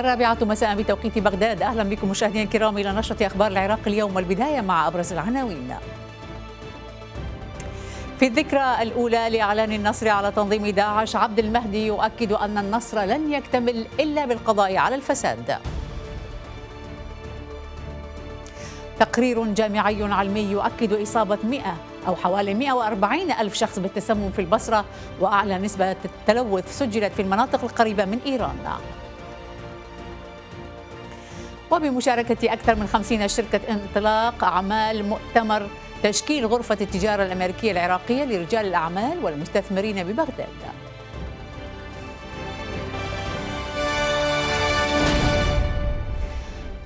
الرابعة مساء بتوقيت بغداد أهلا بكم مشاهدينا الكرام إلى نشرة أخبار العراق اليوم والبداية مع أبرز العناوين في الذكرى الأولى لإعلان النصر على تنظيم داعش عبد المهدي يؤكد أن النصر لن يكتمل إلا بالقضاء على الفساد تقرير جامعي علمي يؤكد إصابة 100 أو حوالي 140 ألف شخص بالتسمم في البصرة وأعلى نسبة التلوث سجلت في المناطق القريبة من إيران وبمشاركة أكثر من 50 شركة انطلاق أعمال مؤتمر تشكيل غرفة التجارة الأمريكية العراقية لرجال الأعمال والمستثمرين ببغداد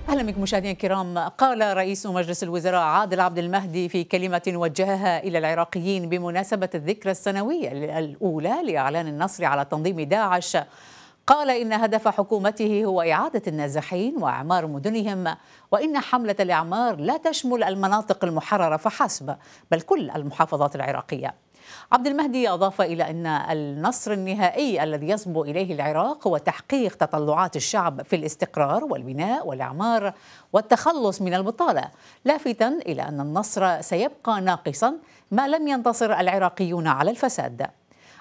اهلا بكم مشاهدينا الكرام قال رئيس مجلس الوزراء عادل عبد المهدي في كلمه وجهها الى العراقيين بمناسبه الذكرى السنويه الاولى لاعلان النصر على تنظيم داعش قال إن هدف حكومته هو إعادة النازحين وإعمار مدنهم وإن حملة الإعمار لا تشمل المناطق المحررة فحسب بل كل المحافظات العراقية عبد المهدي أضاف إلى أن النصر النهائي الذي يصبو إليه العراق هو تحقيق تطلعات الشعب في الاستقرار والبناء والإعمار والتخلص من البطالة لافتا إلى أن النصر سيبقى ناقصا ما لم ينتصر العراقيون على الفساد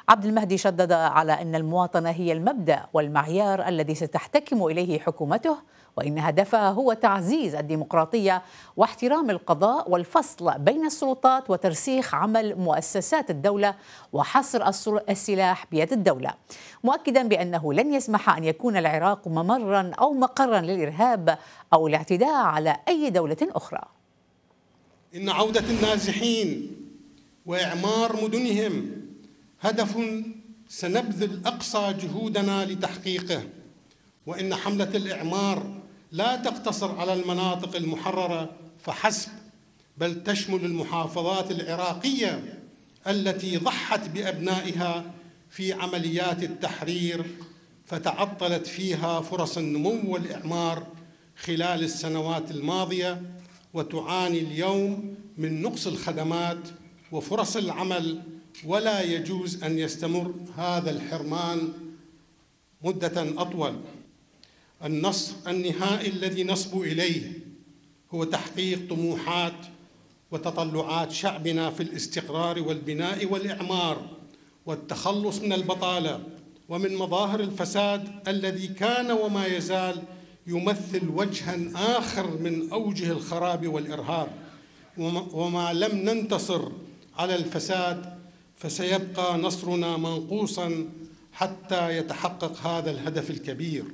عبد المهدي شدد على أن المواطنة هي المبدأ والمعيار الذي ستحتكم إليه حكومته وإن هدفها هو تعزيز الديمقراطية واحترام القضاء والفصل بين السلطات وترسيخ عمل مؤسسات الدولة وحصر السلاح بيد الدولة مؤكدا بأنه لن يسمح أن يكون العراق ممرا أو مقرا للإرهاب أو الاعتداء على أي دولة أخرى إن عودة النازحين وإعمار مدنهم هدف سنبذل أقصى جهودنا لتحقيقه وإن حملة الإعمار لا تقتصر على المناطق المحررة فحسب بل تشمل المحافظات العراقية التي ضحت بأبنائها في عمليات التحرير فتعطلت فيها فرص النمو والإعمار خلال السنوات الماضية وتعاني اليوم من نقص الخدمات وفرص العمل ولا يجوز أن يستمر هذا الحرمان مدة أطول النصر النهائي الذي نصب إليه هو تحقيق طموحات وتطلعات شعبنا في الاستقرار والبناء والإعمار والتخلص من البطالة ومن مظاهر الفساد الذي كان وما يزال يمثل وجها آخر من أوجه الخراب والإرهاب وما لم ننتصر على الفساد فسيبقى نصرنا منقوصا حتى يتحقق هذا الهدف الكبير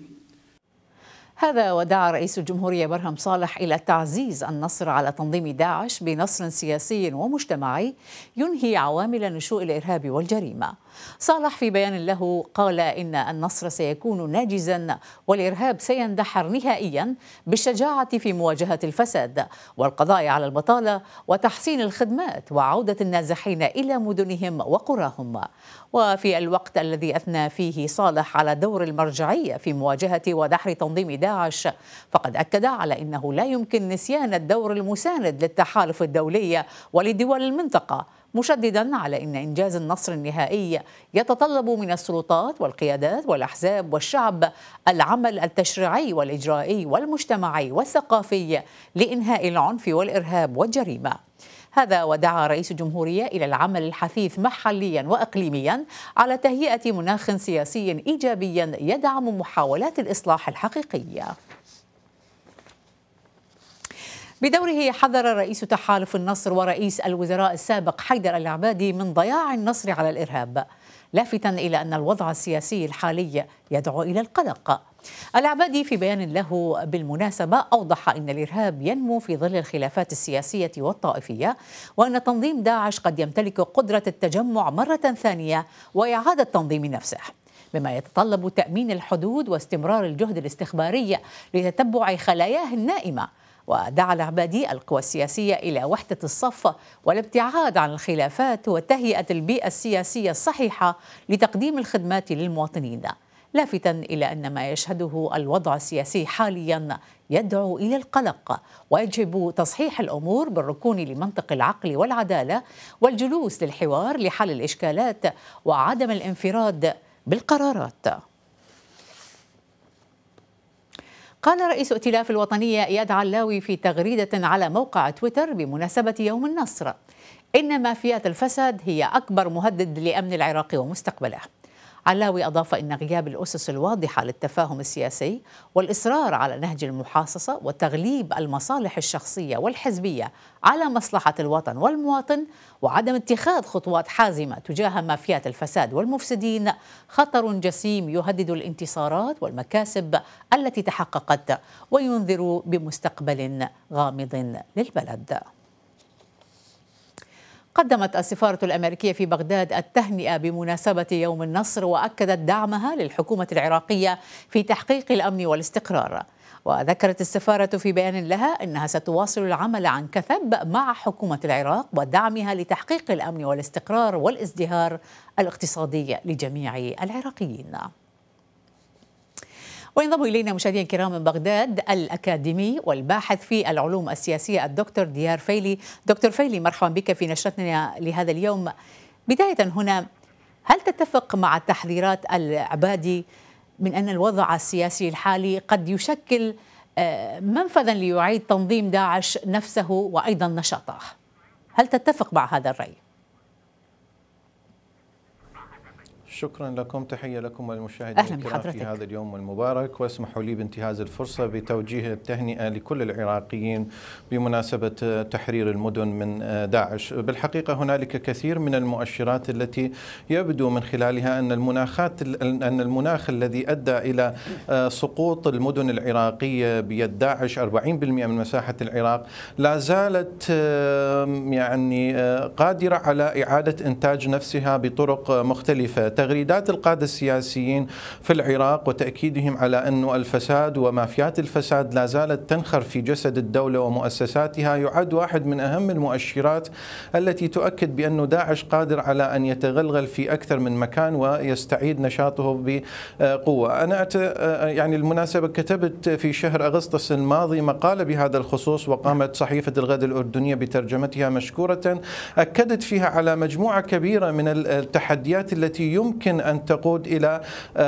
هذا ودعا رئيس الجمهورية برهم صالح إلى تعزيز النصر على تنظيم داعش بنصر سياسي ومجتمعي ينهي عوامل نشوء الإرهاب والجريمة صالح في بيان له قال إن النصر سيكون ناجزا والإرهاب سيندحر نهائيا بالشجاعة في مواجهة الفساد والقضاء على البطالة وتحسين الخدمات وعودة النازحين إلى مدنهم وقراهم وفي الوقت الذي أثنى فيه صالح على دور المرجعية في مواجهة ودحر تنظيم داعش فقد أكد على أنه لا يمكن نسيان الدور المساند للتحالف الدولي ولدول المنطقة مشددا على ان انجاز النصر النهائي يتطلب من السلطات والقيادات والاحزاب والشعب العمل التشريعي والاجرائي والمجتمعي والثقافي لانهاء العنف والارهاب والجريمه هذا ودعا رئيس الجمهورية إلى العمل الحثيث محليا وإقليميا على تهيئة مناخ سياسي إيجابي يدعم محاولات الإصلاح الحقيقية بدوره حذر رئيس تحالف النصر ورئيس الوزراء السابق حيدر العبادي من ضياع النصر على الإرهاب لافتا إلى أن الوضع السياسي الحالي يدعو إلى القلق العبادي في بيان له بالمناسبة أوضح أن الإرهاب ينمو في ظل الخلافات السياسية والطائفية وأن تنظيم داعش قد يمتلك قدرة التجمع مرة ثانية وإعادة تنظيم نفسه بما يتطلب تأمين الحدود واستمرار الجهد الاستخباري لتتبع خلاياه النائمة ودعا العبادي القوى السياسية إلى وحدة الصف والابتعاد عن الخلافات وتهيئة البيئة السياسية الصحيحة لتقديم الخدمات للمواطنين لافتا إلى أن ما يشهده الوضع السياسي حاليا يدعو إلى القلق ويجب تصحيح الأمور بالركون لمنطق العقل والعدالة والجلوس للحوار لحل الإشكالات وعدم الانفراد بالقرارات قال رئيس ائتلاف الوطنية إياد علاوي في تغريدة على موقع تويتر بمناسبة يوم النصر إن مافيات الفساد هي أكبر مهدد لأمن العراق ومستقبله علاوي أضاف إن غياب الأسس الواضحة للتفاهم السياسي والإصرار على نهج المحاصصة وتغليب المصالح الشخصية والحزبية على مصلحة الوطن والمواطن وعدم اتخاذ خطوات حازمة تجاه مافيات الفساد والمفسدين خطر جسيم يهدد الانتصارات والمكاسب التي تحققت وينذر بمستقبل غامض للبلد قدمت السفارة الأمريكية في بغداد التهنئة بمناسبة يوم النصر وأكدت دعمها للحكومة العراقية في تحقيق الأمن والاستقرار وذكرت السفارة في بيان لها أنها ستواصل العمل عن كثب مع حكومة العراق ودعمها لتحقيق الأمن والاستقرار والازدهار الاقتصادي لجميع العراقيين وينضم إلينا مشاهدينا الكرام من بغداد الأكاديمي والباحث في العلوم السياسية الدكتور ديار فيلي دكتور فيلي مرحبا بك في نشرتنا لهذا اليوم بداية هنا هل تتفق مع تحذيرات العبادي من أن الوضع السياسي الحالي قد يشكل آه، منفذا ليعيد تنظيم داعش نفسه وأيضا نشاطه هل تتفق مع هذا الرأي؟ شكرا لكم تحية لكم وللمشاهدين الكرام في هذا اليوم المبارك واسمحوا لي بانتهاز الفرصة بتوجيه التهنئة لكل العراقيين بمناسبة تحرير المدن من داعش بالحقيقة هنالك كثير من المؤشرات التي يبدو من خلالها أن المناخات أن المناخ الذي أدى إلى سقوط المدن العراقية بيد داعش 40% من مساحة العراق لا زالت يعني آه، قادرة على إعادة إنتاج نفسها بطرق مختلفة تغريدات القادة السياسيين في العراق وتأكيدهم على أن الفساد ومافيات الفساد لا زالت تنخر في جسد الدولة ومؤسساتها يعد واحد من أهم المؤشرات التي تؤكد بأن داعش قادر على أن يتغلغل في أكثر من مكان ويستعيد نشاطه بقوة أنا أت... يعني المناسبة كتبت في شهر أغسطس الماضي مقالة بهذا الخصوص وقامت صحيفة الغد الأردنية بترجمتها مشكورة أكدت فيها على مجموعة كبيرة من التحديات التي يمكن يمكن أن تقود إلى آه،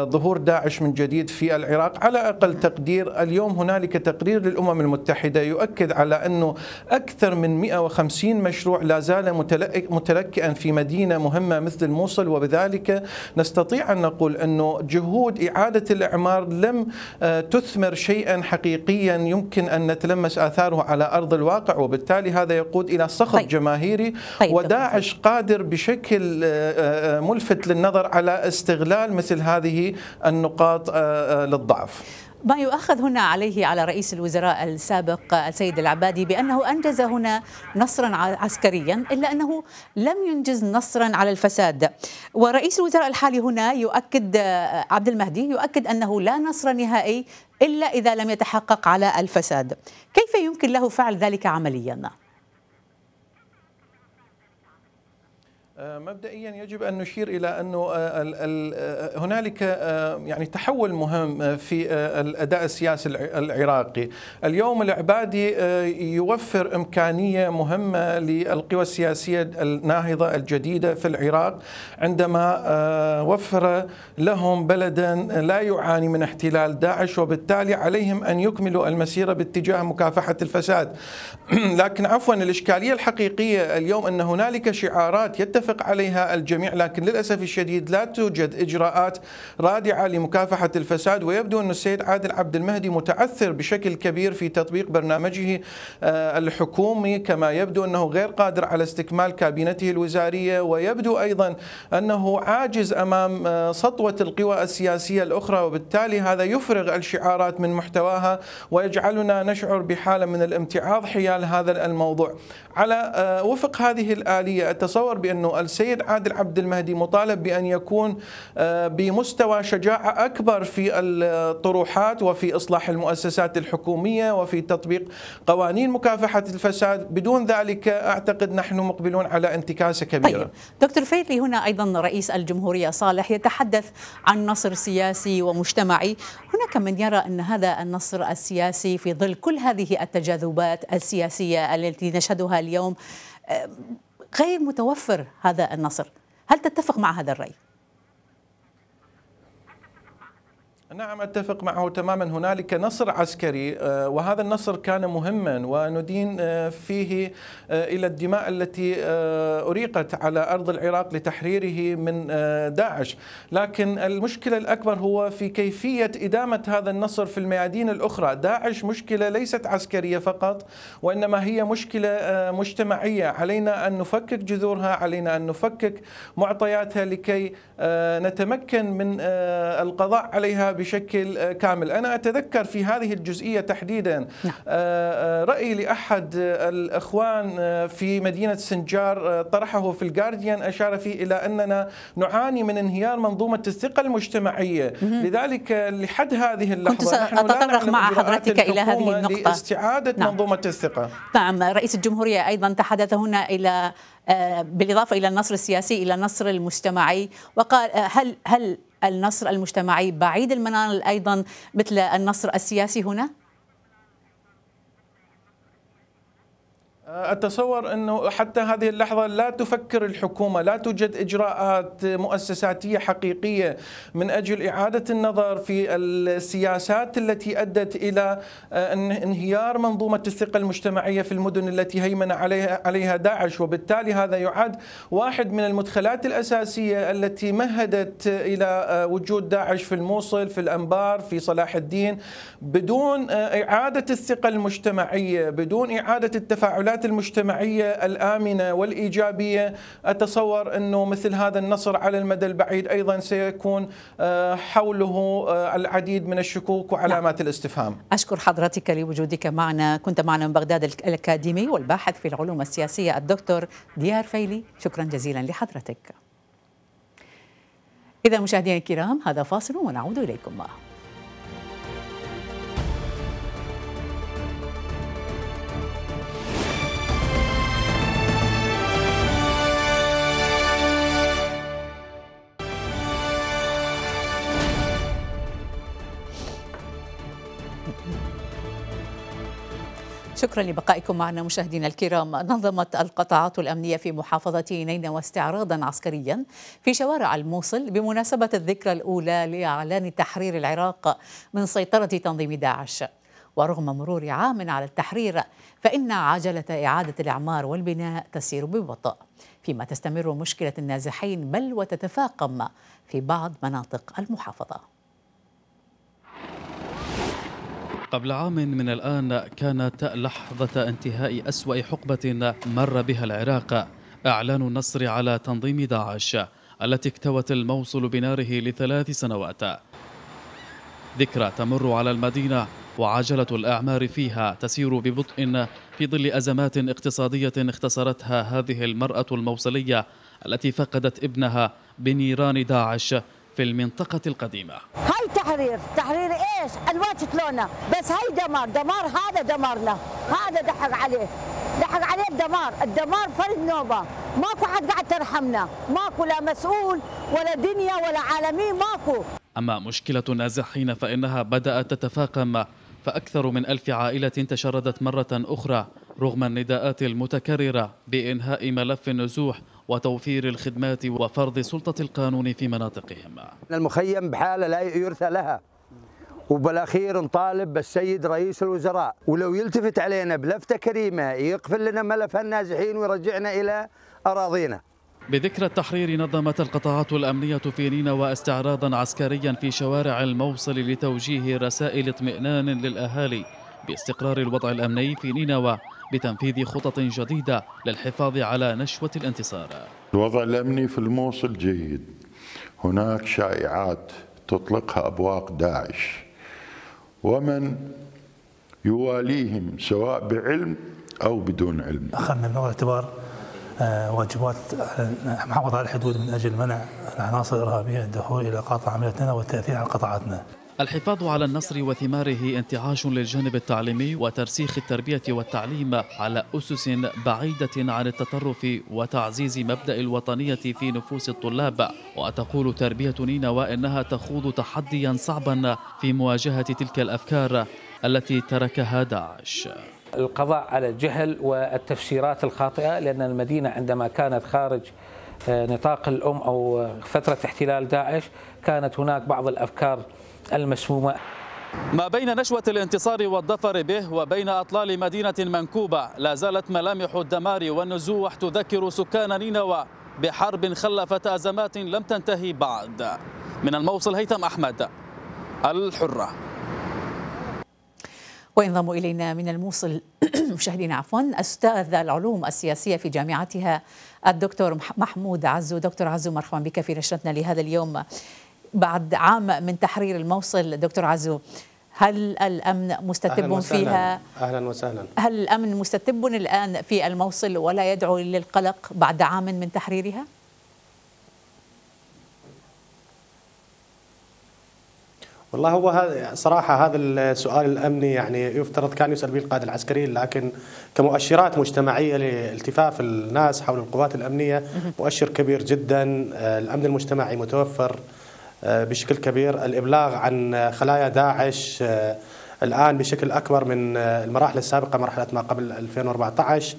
آه، ظهور داعش من جديد في العراق على أقل تقدير اليوم هنالك تقرير للأمم المتحدة يؤكد على أنه أكثر من 150 مشروع لا زال متلكئا في مدينة مهمة مثل الموصل وبذلك نستطيع أن نقول أنه جهود إعادة الإعمار لم آه، تثمر شيئا حقيقيا يمكن أن نتلمس آثاره على أرض الواقع وبالتالي هذا يقود إلى سخط طيب. جماهيري طيب. وداعش قادر بشكل ملفت يلفت للنظر على استغلال مثل هذه النقاط آه، آه، للضعف ما يؤخذ هنا عليه على رئيس الوزراء السابق السيد العبادي بأنه أنجز هنا نصرا عسكريا إلا أنه لم ينجز نصرا على الفساد ورئيس الوزراء الحالي هنا يؤكد آه، عبد المهدي يؤكد أنه لا نصر نهائي إلا إذا لم يتحقق على الفساد كيف يمكن له فعل ذلك عمليا؟ آه، مبدئيا يجب ان نشير الى انه آه، آه، هنالك يعني تحول مهم في الاداء السياسي العراقي، اليوم العبادي يوفر امكانيه مهمه للقوى السياسيه الناهضه الجديده في العراق عندما وفر لهم بلدا لا يعاني من احتلال داعش وبالتالي عليهم ان يكملوا المسيره باتجاه مكافحه الفساد. لكن عفوا الاشكاليه الحقيقيه اليوم ان هنالك شعارات يتفق يتفق عليها الجميع لكن للأسف الشديد لا توجد إجراءات رادعة لمكافحة الفساد ويبدو أن السيد عادل عبد المهدي متعثر بشكل كبير في تطبيق برنامجه آه، الحكومي كما يبدو أنه غير قادر على استكمال كابينته الوزارية ويبدو أيضا أنه عاجز أمام آه، سطوة القوى السياسية الأخرى وبالتالي هذا يفرغ الشعارات من محتواها ويجعلنا نشعر بحالة من الامتعاض حيال هذا الموضوع على آه، وفق هذه الآلية أتصور بأنه السيد عادل عبد المهدي مطالب بأن يكون آه، بمستوى شجاعة أكبر في الطروحات وفي إصلاح المؤسسات الحكومية وفي تطبيق قوانين مكافحة الفساد بدون ذلك أعتقد نحن مقبلون على انتكاسة كبيرة طيب. دكتور فيلي هنا أيضا رئيس الجمهورية صالح يتحدث عن نصر سياسي ومجتمعي هناك من يرى أن هذا النصر السياسي في ظل كل هذه التجاذبات السياسية التي نشهدها اليوم آه، غير متوفر هذا النصر هل تتفق مع هذا الرأي؟ نعم اتفق معه تماما هنالك نصر عسكري آه، وهذا النصر كان مهما وندين آه، فيه آه، الى الدماء التي اريقت على ارض العراق لتحريره من داعش، لكن المشكله الاكبر هو في كيفيه ادامه هذا النصر في الميادين الاخرى، داعش مشكله ليست عسكريه فقط وانما هي مشكله مجتمعيه، علينا ان نفكك جذورها، علينا ان نفكك معطياتها لكي نتمكن من القضاء عليها بشكل آه، كامل أنا أتذكر في هذه الجزئية تحديدا نعم. آه، آه، رأي لأحد الأخوان في مدينة سنجار طرحه في الجارديان أشار فيه إلى أننا نعاني من انهيار منظومة الثقة المجتمعية لذلك لحد هذه اللحظة كنت سأتطرق مع حضرتك إلى هذه النقطة لاستعادة نعم. منظومة الثقة نعم رئيس الجمهورية أيضا تحدث هنا إلى بالإضافة إلى النصر السياسي إلى النصر المجتمعي وقال هل هل النصر المجتمعي بعيد المنال أيضا مثل النصر السياسي هنا؟ أتصور أنه حتى هذه اللحظة لا تفكر الحكومة لا توجد إجراءات مؤسساتية حقيقية من أجل إعادة النظر في السياسات التي أدت إلى آه، انهيار منظومة الثقة المجتمعية في المدن التي هيمن عليها, عليها داعش وبالتالي هذا يعد واحد من المدخلات الأساسية التي مهدت إلى آه، وجود داعش في الموصل في الأنبار في صلاح الدين بدون آه، إعادة الثقة المجتمعية بدون إعادة التفاعلات العلاقات المجتمعية الآمنة والإيجابية أتصور أنه مثل هذا النصر على المدى البعيد أيضا سيكون آه، حوله آه، العديد من الشكوك وعلامات نعم. الاستفهام أشكر حضرتك لوجودك معنا كنت معنا من بغداد الأكاديمي والباحث في العلوم السياسية الدكتور ديار فيلي شكرا جزيلا لحضرتك إذا مشاهدينا الكرام هذا فاصل ونعود إليكم معه شكرا لبقائكم معنا مشاهدينا الكرام نظمت القطاعات الأمنية في محافظة نينوى استعراضا عسكريا في شوارع الموصل بمناسبة الذكرى الأولى لإعلان تحرير العراق من سيطرة تنظيم داعش ورغم مرور عام على التحرير فإن عجلة إعادة الإعمار والبناء تسير ببطء فيما تستمر مشكلة النازحين بل وتتفاقم في بعض مناطق المحافظة قبل عام من الآن كانت لحظة انتهاء أسوأ حقبة مر بها العراق إعلان النصر على تنظيم داعش التي اكتوت الموصل بناره لثلاث سنوات ذكرى تمر على المدينة وعجلة الأعمار فيها تسير ببطء في ظل أزمات اقتصادية اختصرتها هذه المرأة الموصلية التي فقدت ابنها بنيران داعش في المنطقة القديمة هاي تحرير تحرير إيش الواجهة لونا بس هاي دمار دمار هذا دمرنا هذا دحق عليه دحق عليه الدمار الدمار فرد نوبة ماكو حد قاعد ترحمنا ماكو لا مسؤول ولا دنيا ولا عالمي ماكو أما مشكلة النازحين فإنها بدأت تتفاقم فأكثر من ألف عائلة تشردت مرة أخرى رغم النداءات المتكررة بإنهاء ملف النزوح وتوفير الخدمات وفرض سلطة القانون في مناطقهم المخيم بحالة لا يرثى لها وبالاخير نطالب بالسيد رئيس الوزراء ولو يلتفت علينا بلفته كريمه يقفل لنا ملف النازحين ويرجعنا الى اراضينا بذكرى التحرير نظمت القطاعات الأمنية في نينوى استعراضا عسكريا في شوارع الموصل لتوجيه رسائل اطمئنان للأهالي باستقرار الوضع الأمني في نينوى بتنفيذ خطط جديدة للحفاظ على نشوة الانتصار الوضع الأمني في الموصل جيد هناك شائعات تطلقها أبواق داعش ومن يواليهم سواء بعلم أو بدون علم أخذنا من الاعتبار آه، واجبات آه، محافظة على الحدود من أجل منع العناصر الإرهابية الدخول إلى قاطع عملتنا والتأثير على قطاعاتنا الحفاظ على النصر وثماره انتعاش للجانب التعليمي وترسيخ التربية والتعليم على أسس بعيدة عن التطرف وتعزيز مبدأ الوطنية في نفوس الطلاب وتقول تربية نينوى إنها تخوض تحديا صعبا في مواجهة تلك الأفكار التي تركها داعش القضاء على الجهل والتفسيرات الخاطئة لأن المدينة عندما كانت خارج آه، نطاق الأم أو فترة احتلال داعش كانت هناك بعض الأفكار المسمومة ما بين نشوة الانتصار والظفر به وبين أطلال مدينة منكوبة لا زالت ملامح الدمار والنزوح تذكر سكان نينوى بحرب خلفت أزمات لم تنتهي بعد من الموصل هيثم أحمد الحرة وينضم إلينا من الموصل مشاهدينا عفوا أستاذ العلوم السياسية في جامعتها الدكتور محمود عزو دكتور عزو مرحبا بك في نشرتنا لهذا اليوم بعد عام من تحرير الموصل دكتور عزو هل الأمن مستتب أهلاً فيها؟ أهلا وسهلا هل الأمن مستتب الآن في الموصل ولا يدعو للقلق بعد عام من تحريرها؟ والله هو هذا صراحة هذا السؤال الأمني يعني يفترض كان يسأل به القادة العسكريين لكن كمؤشرات مجتمعية لالتفاف الناس حول القوات الأمنية مؤشر كبير جدا آه، الأمن المجتمعي متوفر آه، بشكل كبير الإبلاغ عن خلايا داعش آه، الآن بشكل أكبر من آه، المراحل السابقة مرحلة ما قبل 2014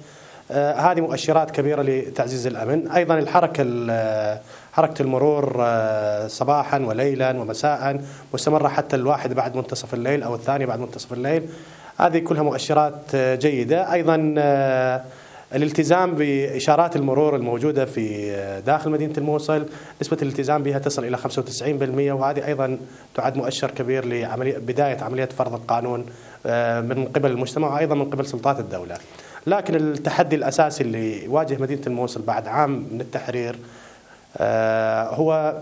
هذه مؤشرات كبيرة لتعزيز الأمن أيضا الحركة حركة المرور صباحا وليلا ومساء مستمرة حتى الواحد بعد منتصف الليل أو الثاني بعد منتصف الليل هذه كلها مؤشرات جيدة أيضا الالتزام بإشارات المرور الموجودة في داخل مدينة الموصل نسبة الالتزام بها تصل إلى 95% وهذه أيضا تعد مؤشر كبير لعملية بداية عملية فرض القانون آه، من قبل المجتمع وأيضا من قبل سلطات الدولة لكن التحدي الأساسي اللي يواجه مدينة الموصل بعد عام من التحرير آه، هو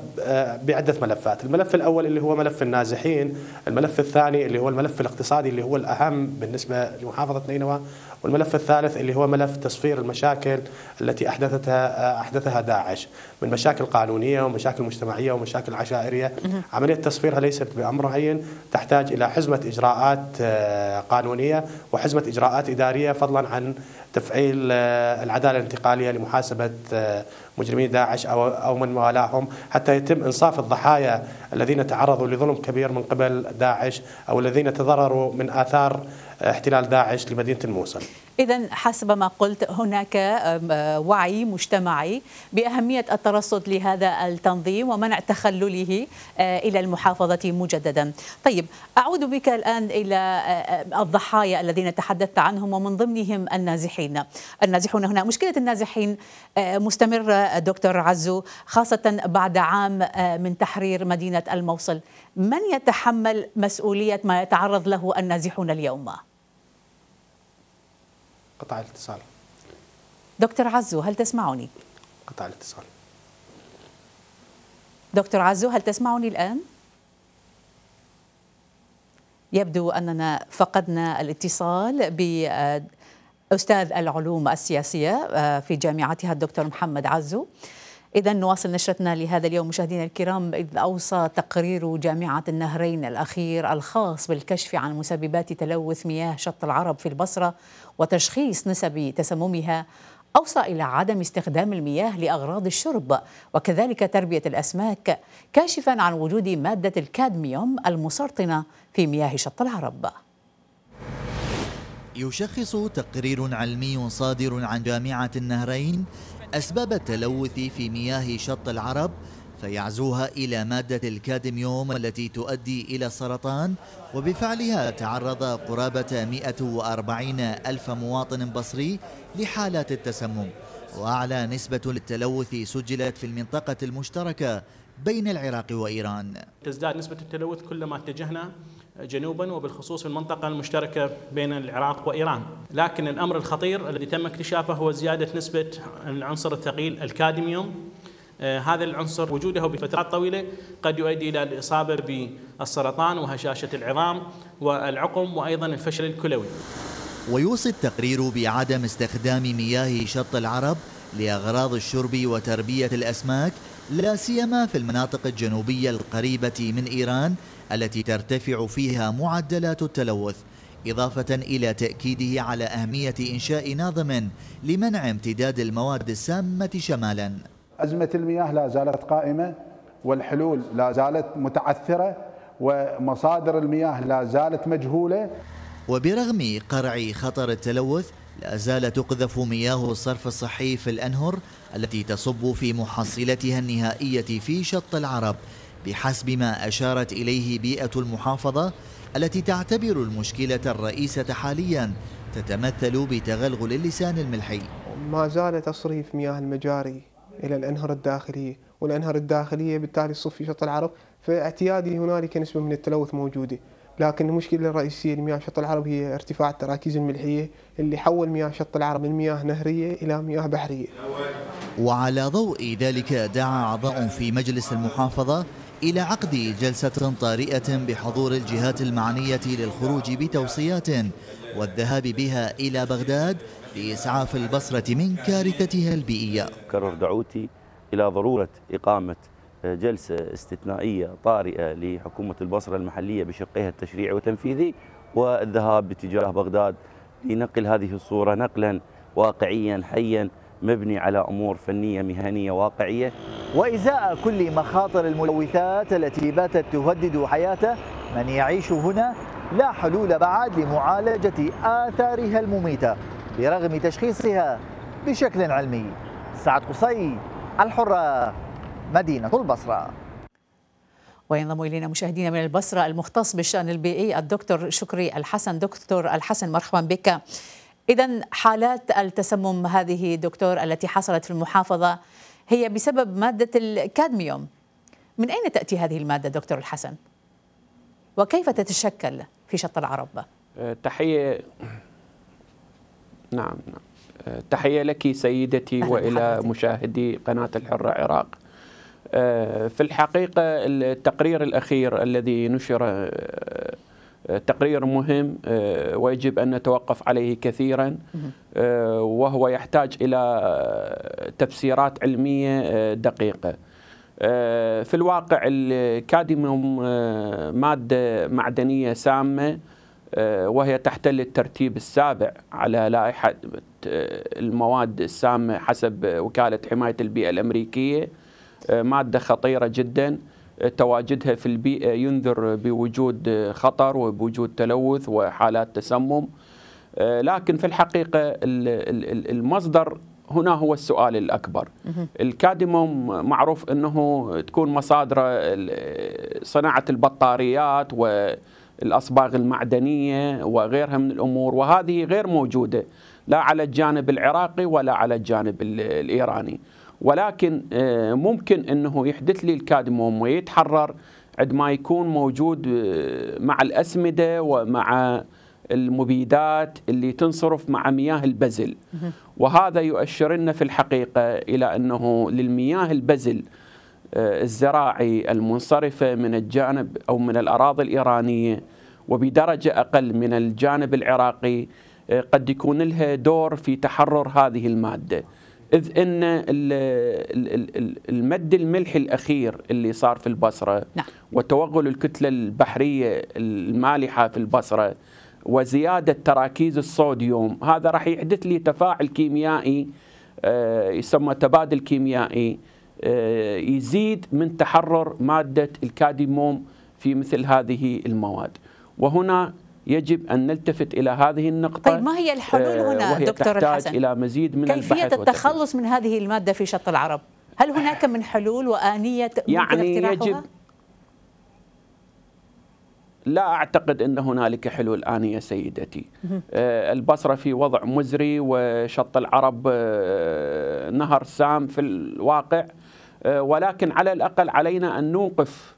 بعدة آه، ملفات الملف الأول اللي هو ملف النازحين الملف الثاني اللي هو الملف الاقتصادي اللي هو الأهم بالنسبة لمحافظة نينوى والملف الثالث اللي هو ملف تصفير المشاكل التي أحدثتها آه، أحدثها داعش من مشاكل قانونية ومشاكل مجتمعية ومشاكل عشائرية عملية تصفيرها ليست بأمر عين تحتاج إلى حزمة إجراءات قانونية وحزمة إجراءات إدارية فضلا عن تفعيل العدالة الانتقالية لمحاسبة مجرمي داعش أو, أو من والاهم حتى يتم إنصاف الضحايا الذين تعرضوا لظلم كبير من قبل داعش أو الذين تضرروا من آثار احتلال داعش لمدينة الموصل إذا حسب ما قلت هناك أه، وعي مجتمعي بأهمية الترصد لهذا التنظيم ومنع تخلله أه، إلى المحافظة مجددا طيب أعود بك الآن إلى أه، الضحايا الذين تحدثت عنهم ومن ضمنهم النازحين النازحون هنا مشكلة النازحين مستمرة دكتور عزو خاصة بعد عام من تحرير مدينة الموصل من يتحمل مسؤولية ما يتعرض له النازحون اليوم؟ قطع الاتصال دكتور عزو هل تسمعني؟ قطع الاتصال دكتور عزو هل تسمعني الآن؟ يبدو أننا فقدنا الاتصال ب أستاذ العلوم السياسية آه، في جامعتها الدكتور محمد عزو إذا نواصل نشرتنا لهذا اليوم مشاهدينا الكرام إذ أوصى تقرير جامعة النهرين الأخير الخاص بالكشف عن مسببات تلوث مياه شط العرب في البصرة وتشخيص نسب تسممها أوصى إلى عدم استخدام المياه لأغراض الشرب وكذلك تربية الأسماك كاشفا عن وجود مادة الكادميوم المسرطنة في مياه شط العرب يشخص تقرير علمي صادر عن جامعة النهرين أسباب التلوث في مياه شط العرب فيعزوها إلى مادة الكادميوم التي تؤدي إلى السرطان وبفعلها تعرض قرابة 140 ألف مواطن بصري لحالات التسمم وأعلى نسبة للتلوث سجلت في المنطقة المشتركة بين العراق وإيران تزداد نسبة التلوث كلما اتجهنا جنوبا وبالخصوص في المنطقة المشتركة بين العراق وإيران لكن الأمر الخطير الذي تم اكتشافه هو زيادة نسبة العنصر الثقيل الكادميوم آه، هذا العنصر وجوده بفترات طويلة قد يؤدي إلى الإصابة بالسرطان وهشاشة العظام والعقم وأيضا الفشل الكلوي ويوصي التقرير بعدم استخدام مياه شط العرب لأغراض الشرب وتربية الأسماك لا سيما في المناطق الجنوبية القريبة من إيران التي ترتفع فيها معدلات التلوث إضافة إلى تأكيده على أهمية إنشاء ناظم لمنع امتداد المواد السامة شمالا أزمة المياه لا زالت قائمة والحلول لا زالت متعثرة ومصادر المياه لا زالت مجهولة وبرغم قرع خطر التلوث لا زال تقذف مياه الصرف الصحي في الأنهر التي تصب في محصلتها النهائية في شط العرب بحسب ما أشارت إليه بيئة المحافظة التي تعتبر المشكلة الرئيسة حاليا تتمثل بتغلغل اللسان الملحي ما زال تصريف مياه المجاري إلى الأنهر الداخلية والأنهر الداخلية بالتالي تصب في شط العرب فاعتيادي هنالك نسبة من التلوث موجودة لكن المشكله الرئيسيه لمياه شط العرب هي ارتفاع التراكيز الملحيه اللي حول مياه شط العرب من مياه نهريه الى مياه بحريه. وعلى ضوء ذلك دعا اعضاء في مجلس المحافظه إلى عقد جلسة طارئة بحضور الجهات المعنية للخروج بتوصيات والذهاب بها إلى بغداد لإسعاف البصرة من كارثتها البيئية كرر دعوتي إلى ضرورة إقامة جلسة استثنائية طارئة لحكومة البصرة المحلية بشقها التشريعي والتنفيذي والذهاب باتجاه بغداد لنقل هذه الصورة نقلا واقعيا حيا مبني على أمور فنية مهنية واقعية وإزاء كل مخاطر الملوثات التي باتت تهدد حياة من يعيش هنا لا حلول بعد لمعالجة آثارها المميتة برغم تشخيصها بشكل علمي سعد قصي الحرة مدينة البصرة وينضم الينا مشاهدينا من البصره المختص بالشان البيئي الدكتور شكري الحسن دكتور الحسن مرحبا بك إذا حالات التسمم هذه دكتور التي حصلت في المحافظة هي بسبب مادة الكادميوم من أين تأتي هذه المادة دكتور الحسن؟ وكيف تتشكل في شط العرب؟ أه، تحية نعم نعم أه، تحية لك سيدتي وإلى مشاهدي قناة الحرة عراق أه، في الحقيقة التقرير الأخير الذي نشر تقرير مهم آه، ويجب أن نتوقف عليه كثيرا آه، وهو يحتاج إلى تفسيرات علمية آه، دقيقة في الواقع الكادميوم مادة معدنية سامة وهي تحتل الترتيب السابع على لائحة المواد السامة حسب وكالة حماية البيئة الأمريكية مادة خطيرة جداً تواجدها في البيئة ينذر بوجود خطر وبوجود تلوث وحالات تسمم آه، لكن في الحقيقة المصدر هنا هو السؤال الأكبر الكادموم معروف أنه تكون مصادر صناعة البطاريات والأصباغ المعدنية وغيرها من الأمور وهذه غير موجودة لا على الجانب العراقي ولا على الجانب الإيراني ولكن آه، ممكن انه يحدث لي الكادموم ويتحرر عند ما يكون موجود آه، مع الاسمده ومع المبيدات اللي تنصرف مع مياه البزل وهذا يؤشر لنا في الحقيقه الى انه للمياه البزل آه، الزراعي المنصرفه من الجانب او من الاراضي الايرانيه وبدرجه اقل من الجانب العراقي قد يكون لها دور في تحرر هذه الماده. إذ أن المد الملحي الأخير اللي صار في البصرة نعم. وتوغل الكتلة البحرية المالحة في البصرة وزيادة تراكيز الصوديوم هذا راح يحدث لي تفاعل كيميائي آه، يسمى تبادل كيميائي آه، يزيد من تحرر مادة الكاديموم في مثل هذه المواد وهنا يجب أن نلتفت إلى هذه النقطة طيب ما هي آه، الحلول هنا وهي دكتور تحتاج الحسن؟ إلى مزيد من كيفية التخلص من هذه المادة في شط العرب هل هناك من حلول وآنية يعني يجب لا أعتقد أن هنالك حلول آنية سيدتي آه، البصرة في وضع مزري وشط العرب آه، نهر سام في الواقع ولكن على الأقل علينا أن نوقف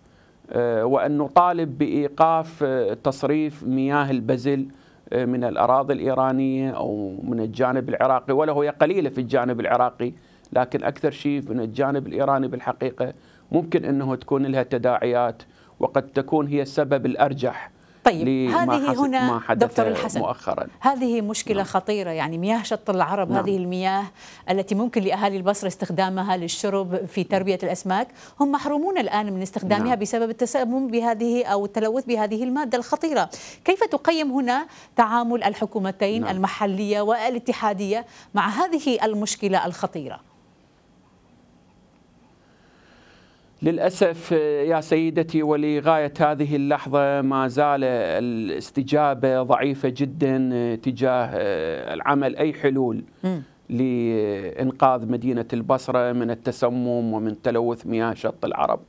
آه، وأن نطالب بإيقاف آه، تصريف مياه البزل آه، من الأراضي الإيرانية أو من الجانب العراقي وله هي قليلة في الجانب العراقي لكن أكثر شيء من الجانب الإيراني بالحقيقة ممكن أنه تكون لها تداعيات وقد تكون هي السبب الأرجح طيب هذه هنا دكتور الحسن مؤخرا هذه مشكلة نعم. خطيرة يعني مياه شط العرب نعم. هذه المياه التي ممكن لأهالي البصرة استخدامها للشرب في تربية الأسماك هم محرومون الآن من استخدامها نعم. بسبب التسمم بهذه أو التلوث بهذه المادة الخطيرة كيف تقيم هنا تعامل الحكومتين نعم. المحلية والاتحادية مع هذه المشكلة الخطيرة للأسف يا سيدتي ولغاية هذه اللحظة ما زال الاستجابة ضعيفة جدا تجاه آه، العمل أي حلول لإنقاذ مدينة البصرة من التسمم ومن تلوث مياه شط العرب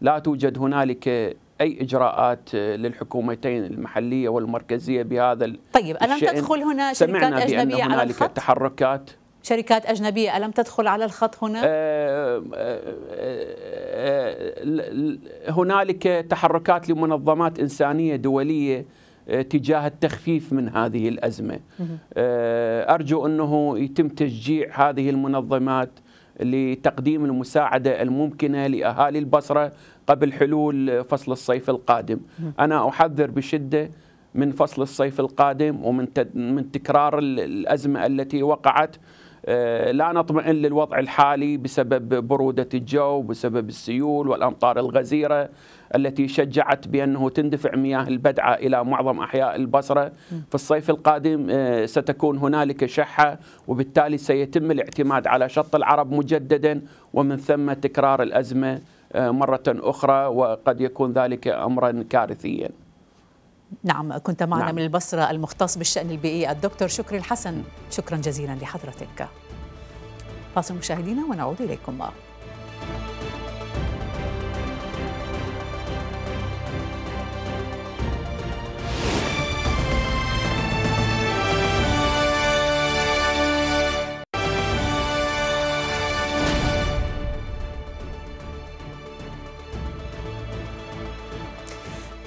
لا توجد هنالك أي إجراءات آه، للحكومتين المحلية والمركزية بهذا طيب ألم تدخل هنا شركات أجنبية على الخط؟ هنالك تحركات شركات أجنبية ألم تدخل على الخط هنا؟ آه، آه، آه، هنالك تحركات لمنظمات إنسانية دولية تجاه التخفيف من هذه الأزمة أرجو أنه يتم تشجيع هذه المنظمات لتقديم المساعدة الممكنة لأهالي البصرة قبل حلول فصل الصيف القادم أنا أحذر بشدة من فصل الصيف القادم ومن من تكرار الأزمة التي وقعت آه، لا نطمئن للوضع الحالي بسبب برودة الجو بسبب السيول والأمطار الغزيرة التي شجعت بأنه تندفع مياه البدعة إلى معظم أحياء البصرة في الصيف القادم آه، ستكون هنالك شحة وبالتالي سيتم الاعتماد على شط العرب مجددا ومن ثم تكرار الأزمة آه، مرة أخرى وقد يكون ذلك أمرا كارثيا نعم كنت معنا نعم. من البصرة المختص بالشأن البيئي الدكتور شكري الحسن شكرا جزيلا لحضرتك فاصل مشاهدينا ونعود إليكم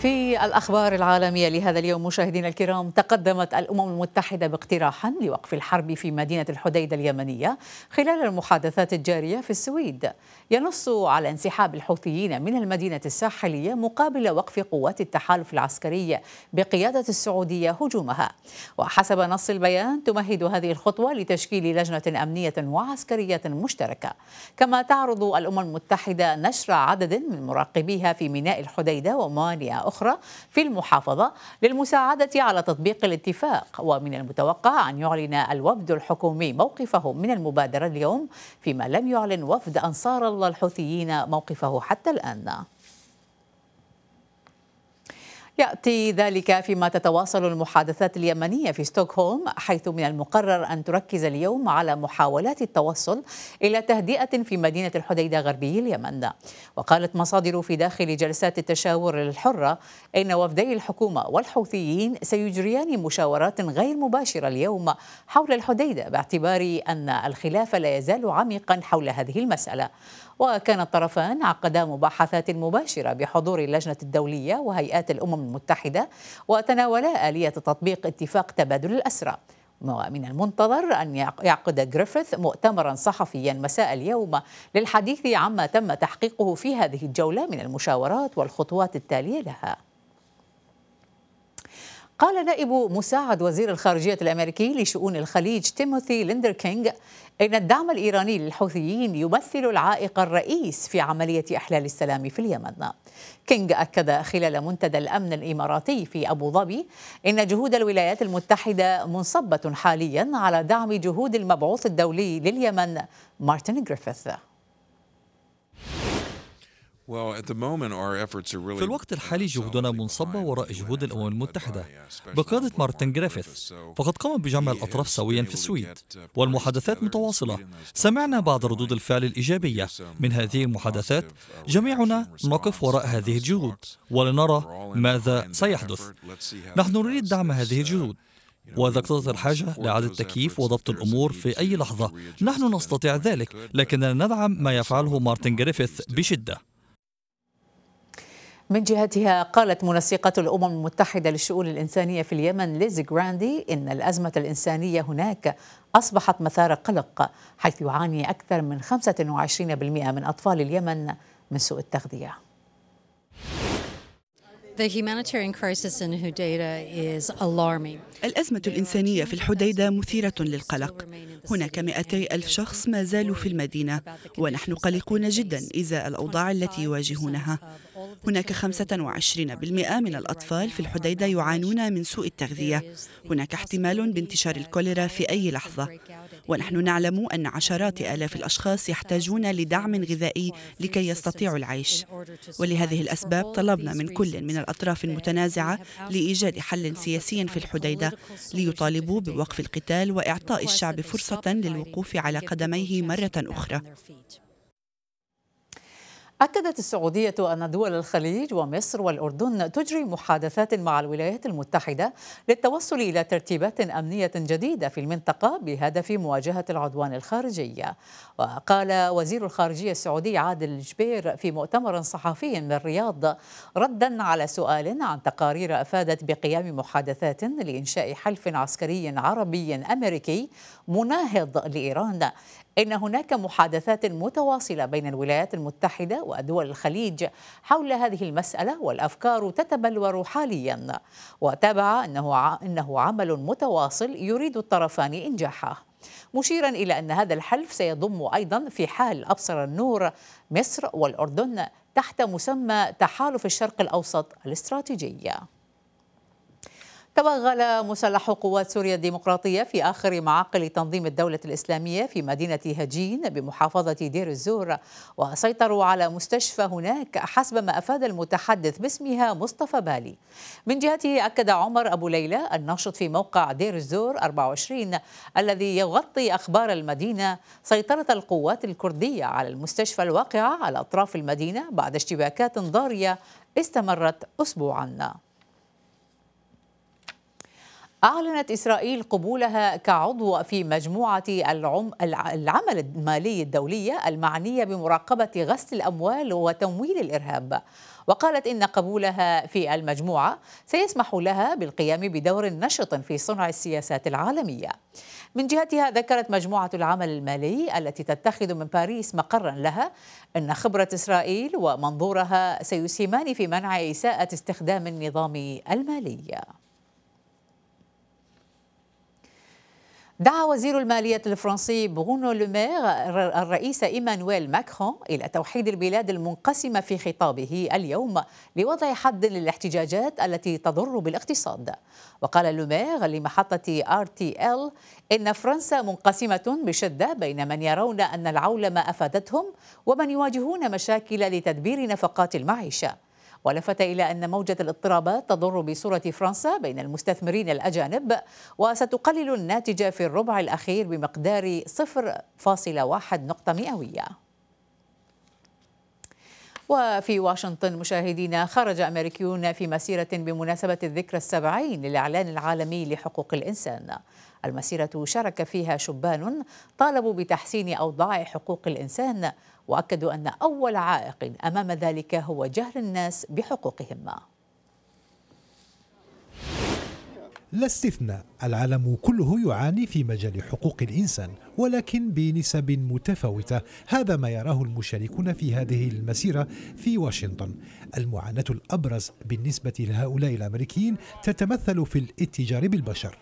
في الأخبار العالمية لهذا اليوم مشاهدينا الكرام تقدمت الأمم المتحدة باقتراحا لوقف الحرب في مدينة الحديدة اليمنية خلال المحادثات الجارية في السويد ينص على انسحاب الحوثيين من المدينة الساحلية مقابل وقف قوات التحالف العسكري بقيادة السعودية هجومها وحسب نص البيان تمهد هذه الخطوة لتشكيل لجنة أمنية وعسكرية مشتركة كما تعرض الأمم المتحدة نشر عدد من مراقبيها في ميناء الحديدة وموانئ أخرى في المحافظة للمساعدة على تطبيق الاتفاق ومن المتوقع أن يعلن الوفد الحكومي موقفه من المبادرة اليوم فيما لم يعلن وفد أنصار الله ظل الحوثيين موقفه حتى الآن ياتي ذلك فيما تتواصل المحادثات اليمنيه في ستوكهولم حيث من المقرر ان تركز اليوم على محاولات التوصل الى تهدئه في مدينه الحديده غربي اليمن وقالت مصادر في داخل جلسات التشاور الحره ان وفدي الحكومه والحوثيين سيجريان مشاورات غير مباشره اليوم حول الحديده باعتبار ان الخلاف لا يزال عميقا حول هذه المساله وكان الطرفان عقدا مباحثات مباشرة بحضور اللجنة الدولية وهيئات الأمم المتحدة وتناولا آلية تطبيق اتفاق تبادل الأسرى ومن المنتظر أن يعقد جريفيث مؤتمرا صحفيا مساء اليوم للحديث عما تم تحقيقه في هذه الجولة من المشاورات والخطوات التالية لها قال نائب مساعد وزير الخارجية الأمريكي لشؤون الخليج تيموثي ليندر كينغ إن الدعم الإيراني للحوثيين يمثل العائق الرئيس في عملية إحلال السلام في اليمن كينغ أكد خلال منتدى الأمن الإماراتي في أبو ظبي إن جهود الولايات المتحدة منصبة حاليا على دعم جهود المبعوث الدولي لليمن مارتن جريفيث في الوقت الحالي uh, جهودنا منصبة وراء جهود الأمم المتحدة uh, بقيادة مارتن جريفيث فقد قام بجمع الأطراف سويا في السويد uh, والمحادثات متواصلة سمعنا بعض ردود الفعل الإيجابية من هذه المحادثات جميعنا نقف وراء هذه الجهود ولنرى ماذا سيحدث نحن نريد دعم هذه الجهود وإذا اقتضت الحاجة لإعادة تكييف وضبط الأمور في أي لحظة نحن نستطيع ذلك لكننا ندعم ما يفعله مارتن جريفيث بشدة من جهتها قالت منسقة الأمم المتحدة للشؤون الإنسانية في اليمن ليزي جراندي إن الأزمة الإنسانية هناك أصبحت مثار قلق حيث يعاني أكثر من 25% من أطفال اليمن من سوء التغذية The humanitarian crisis in Hodeida is alarming. الأزمة الإنسانية في الحديدة مثيرة للقلق هناك 200 ألف شخص ما زالوا في المدينة ونحن قلقون جدا إزاء الأوضاع التي يواجهونها هناك 25% من الأطفال في الحديدة يعانون من سوء التغذية هناك احتمال بانتشار الكوليرا في أي لحظة ونحن نعلم أن عشرات آلاف الأشخاص يحتاجون لدعم غذائي لكي يستطيعوا العيش ولهذه الأسباب طلبنا من كل من الأطراف المتنازعة لإيجاد حل سياسي في الحديدة ليطالبوا بوقف القتال وإعطاء الشعب فرصة للوقوف على قدميه مرة أخرى أكدت السعودية أن دول الخليج ومصر والأردن تجري محادثات مع الولايات المتحدة للتوصل إلى ترتيبات أمنية جديدة في المنطقة بهدف مواجهة العدوان الخارجي وقال وزير الخارجية السعودي عادل جبير في مؤتمر صحفي من الرياض ردا على سؤال عن تقارير أفادت بقيام محادثات لإنشاء حلف عسكري عربي أمريكي مناهض لإيران إن هناك محادثات متواصلة بين الولايات المتحدة ودول الخليج حول هذه المسألة والأفكار تتبلور حاليا وتابع أنه, أنه عمل متواصل يريد الطرفان إنجاحه مشيرا إلى أن هذا الحلف سيضم أيضا في حال أبصر النور مصر والأردن تحت مسمى تحالف الشرق الأوسط الاستراتيجي توغل مسلح قوات سوريا الديمقراطية في آخر معاقل تنظيم الدولة الإسلامية في مدينة هجين بمحافظة دير الزور وسيطروا على مستشفى هناك حسب ما أفاد المتحدث باسمها مصطفى بالي من جهته أكد عمر أبو ليلى الناشط في موقع دير الزور 24 الذي يغطي أخبار المدينة سيطرة القوات الكردية على المستشفى الواقعة على أطراف المدينة بعد اشتباكات ضارية استمرت أسبوعاً أعلنت إسرائيل قبولها كعضو في مجموعة العم... العمل المالي الدولية المعنية بمراقبة غسل الأموال وتمويل الإرهاب وقالت إن قبولها في المجموعة سيسمح لها بالقيام بدور نشط في صنع السياسات العالمية من جهتها ذكرت مجموعة العمل المالي التي تتخذ من باريس مقرا لها أن خبرة إسرائيل ومنظورها سيسهمان في منع إساءة استخدام النظام المالي دعا وزير المالية الفرنسي برونو لومير الرئيس إيمانويل ماكرون إلى توحيد البلاد المنقسمة في خطابه اليوم لوضع حد للاحتجاجات التي تضر بالاقتصاد وقال لومير لمحطة آر تي إل إن فرنسا منقسمة بشدة بين من يرون أن العولمة أفادتهم ومن يواجهون مشاكل لتدبير نفقات المعيشة ولفت إلى أن موجة الاضطرابات تضر بصورة فرنسا بين المستثمرين الأجانب وستقلل الناتج في الربع الأخير بمقدار 0.1 نقطة مئوية وفي واشنطن مشاهدينا خرج أمريكيون في مسيرة بمناسبة الذكرى السبعين للإعلان العالمي لحقوق الإنسان المسيرة شارك فيها شبان طالبوا بتحسين أوضاع حقوق الإنسان واكدوا ان اول عائق امام ذلك هو جهل الناس بحقوقهم لا استثناء العالم كله يعاني في مجال حقوق الانسان ولكن بنسب متفاوته هذا ما يراه المشاركون في هذه المسيره في واشنطن المعاناه الابرز بالنسبه لهؤلاء الامريكيين تتمثل في الاتجار بالبشر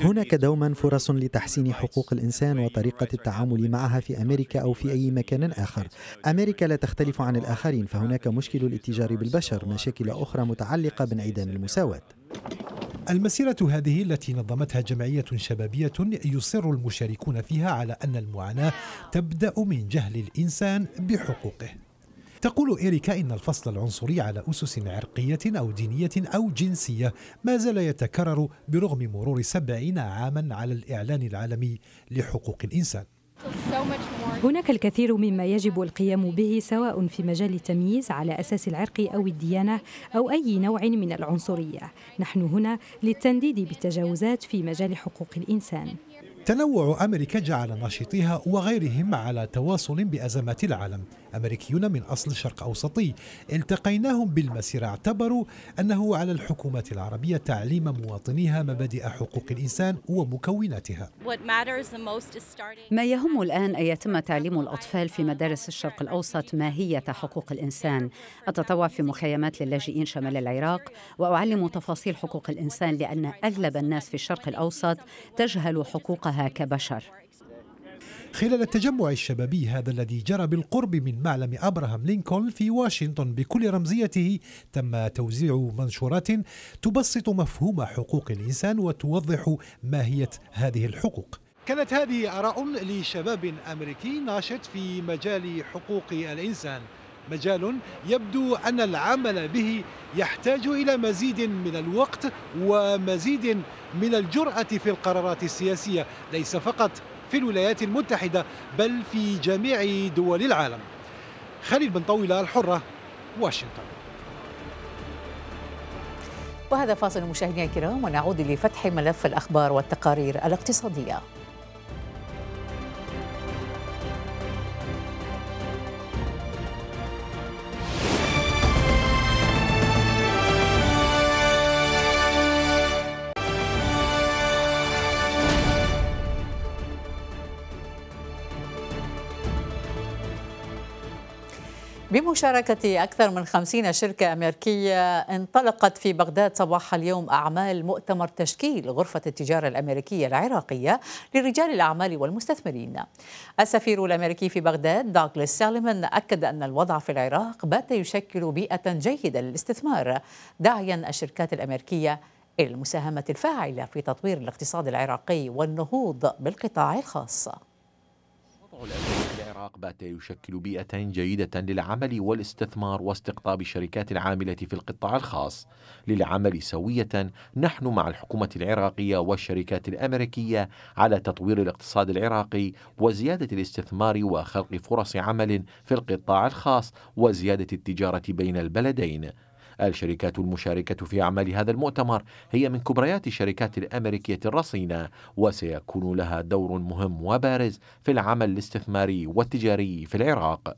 هناك دوما فرص لتحسين حقوق الإنسان وطريقة التعامل معها في أمريكا أو في أي مكان آخر أمريكا لا تختلف عن الآخرين فهناك مشكل الاتجار بالبشر مشاكل أخرى متعلقة بانعدام المساواة المسيرة هذه التي نظمتها جمعية شبابية يصر المشاركون فيها على أن المعاناة تبدأ من جهل الإنسان بحقوقه تقول إيريكا إن الفصل العنصري على أسس عرقية أو دينية أو جنسية ما زال يتكرر برغم مرور سبعين عاما على الإعلان العالمي لحقوق الإنسان هناك الكثير مما يجب القيام به سواء في مجال التمييز على اساس العرق او الديانه او اي نوع من العنصريه نحن هنا للتنديد بالتجاوزات في مجال حقوق الانسان تنوع امريكا جعل ناشطيها وغيرهم على تواصل بازمات العالم أمريكيون من أصل شرق أوسطي التقيناهم بالمسيرة اعتبروا أنه على الحكومات العربية تعليم مواطنيها مبادئ حقوق الإنسان ومكوناتها ما يهم الآن أن يتم تعليم الأطفال في مدارس الشرق الأوسط ماهية حقوق الإنسان أتطوع في مخيمات للاجئين شمال العراق وأعلم تفاصيل حقوق الإنسان لأن أغلب الناس في الشرق الأوسط تجهل حقوقها كبشر خلال التجمع الشبابي هذا الذي جرى بالقرب من معلم أبراهام لينكولن في واشنطن بكل رمزيته تم توزيع منشورات تبسط مفهوم حقوق الإنسان وتوضح ماهية هذه الحقوق كانت هذه آراء لشباب أمريكي ناشط في مجال حقوق الإنسان مجال يبدو أن العمل به يحتاج إلى مزيد من الوقت ومزيد من الجرأة في القرارات السياسية ليس فقط في الولايات المتحدة بل في جميع دول العالم خليل بن طويلة الحرة واشنطن وهذا فاصل مشاهدينا الكرام ونعود لفتح ملف الأخبار والتقارير الاقتصادية بمشاركة أكثر من خمسين شركة أمريكية انطلقت في بغداد صباح اليوم أعمال مؤتمر تشكيل غرفة التجارة الأمريكية العراقية لرجال الأعمال والمستثمرين السفير الأمريكي في بغداد داغلس سالمان أكد أن الوضع في العراق بات يشكل بيئة جيدة للاستثمار داعيا الشركات الأمريكية إلى المساهمة الفاعلة في تطوير الاقتصاد العراقي والنهوض بالقطاع الخاص تقع في العراق بات يشكل بيئة جيدة للعمل والاستثمار واستقطاب الشركات العاملة في القطاع الخاص للعمل سوية نحن مع الحكومة العراقية والشركات الأمريكية على تطوير الاقتصاد العراقي وزيادة الاستثمار وخلق فرص عمل في القطاع الخاص وزيادة التجارة بين البلدين الشركات المشاركة في أعمال هذا المؤتمر هي من كبريات الشركات الأمريكية الرصينة وسيكون لها دور مهم وبارز في العمل الاستثماري والتجاري في العراق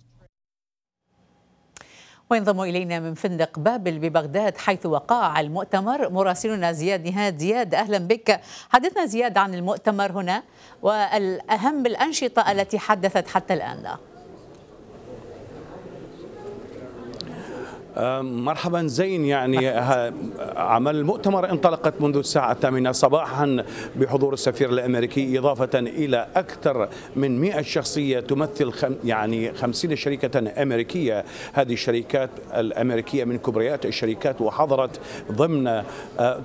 وينضم إلينا من فندق بابل ببغداد حيث وقع المؤتمر مراسلنا زياد نهاد زياد أهلا بك حدثنا زياد عن المؤتمر هنا والأهم الأنشطة التي حدثت حتى الآن مرحبا زين يعني عمل مؤتمر انطلقت منذ الساعة الثامنة صباحا بحضور السفير الأمريكي إضافة إلى أكثر من 100 شخصية تمثل خم يعني 50 شركة أمريكية هذه الشركات الأمريكية من كبريات الشركات وحضرت ضمن آه،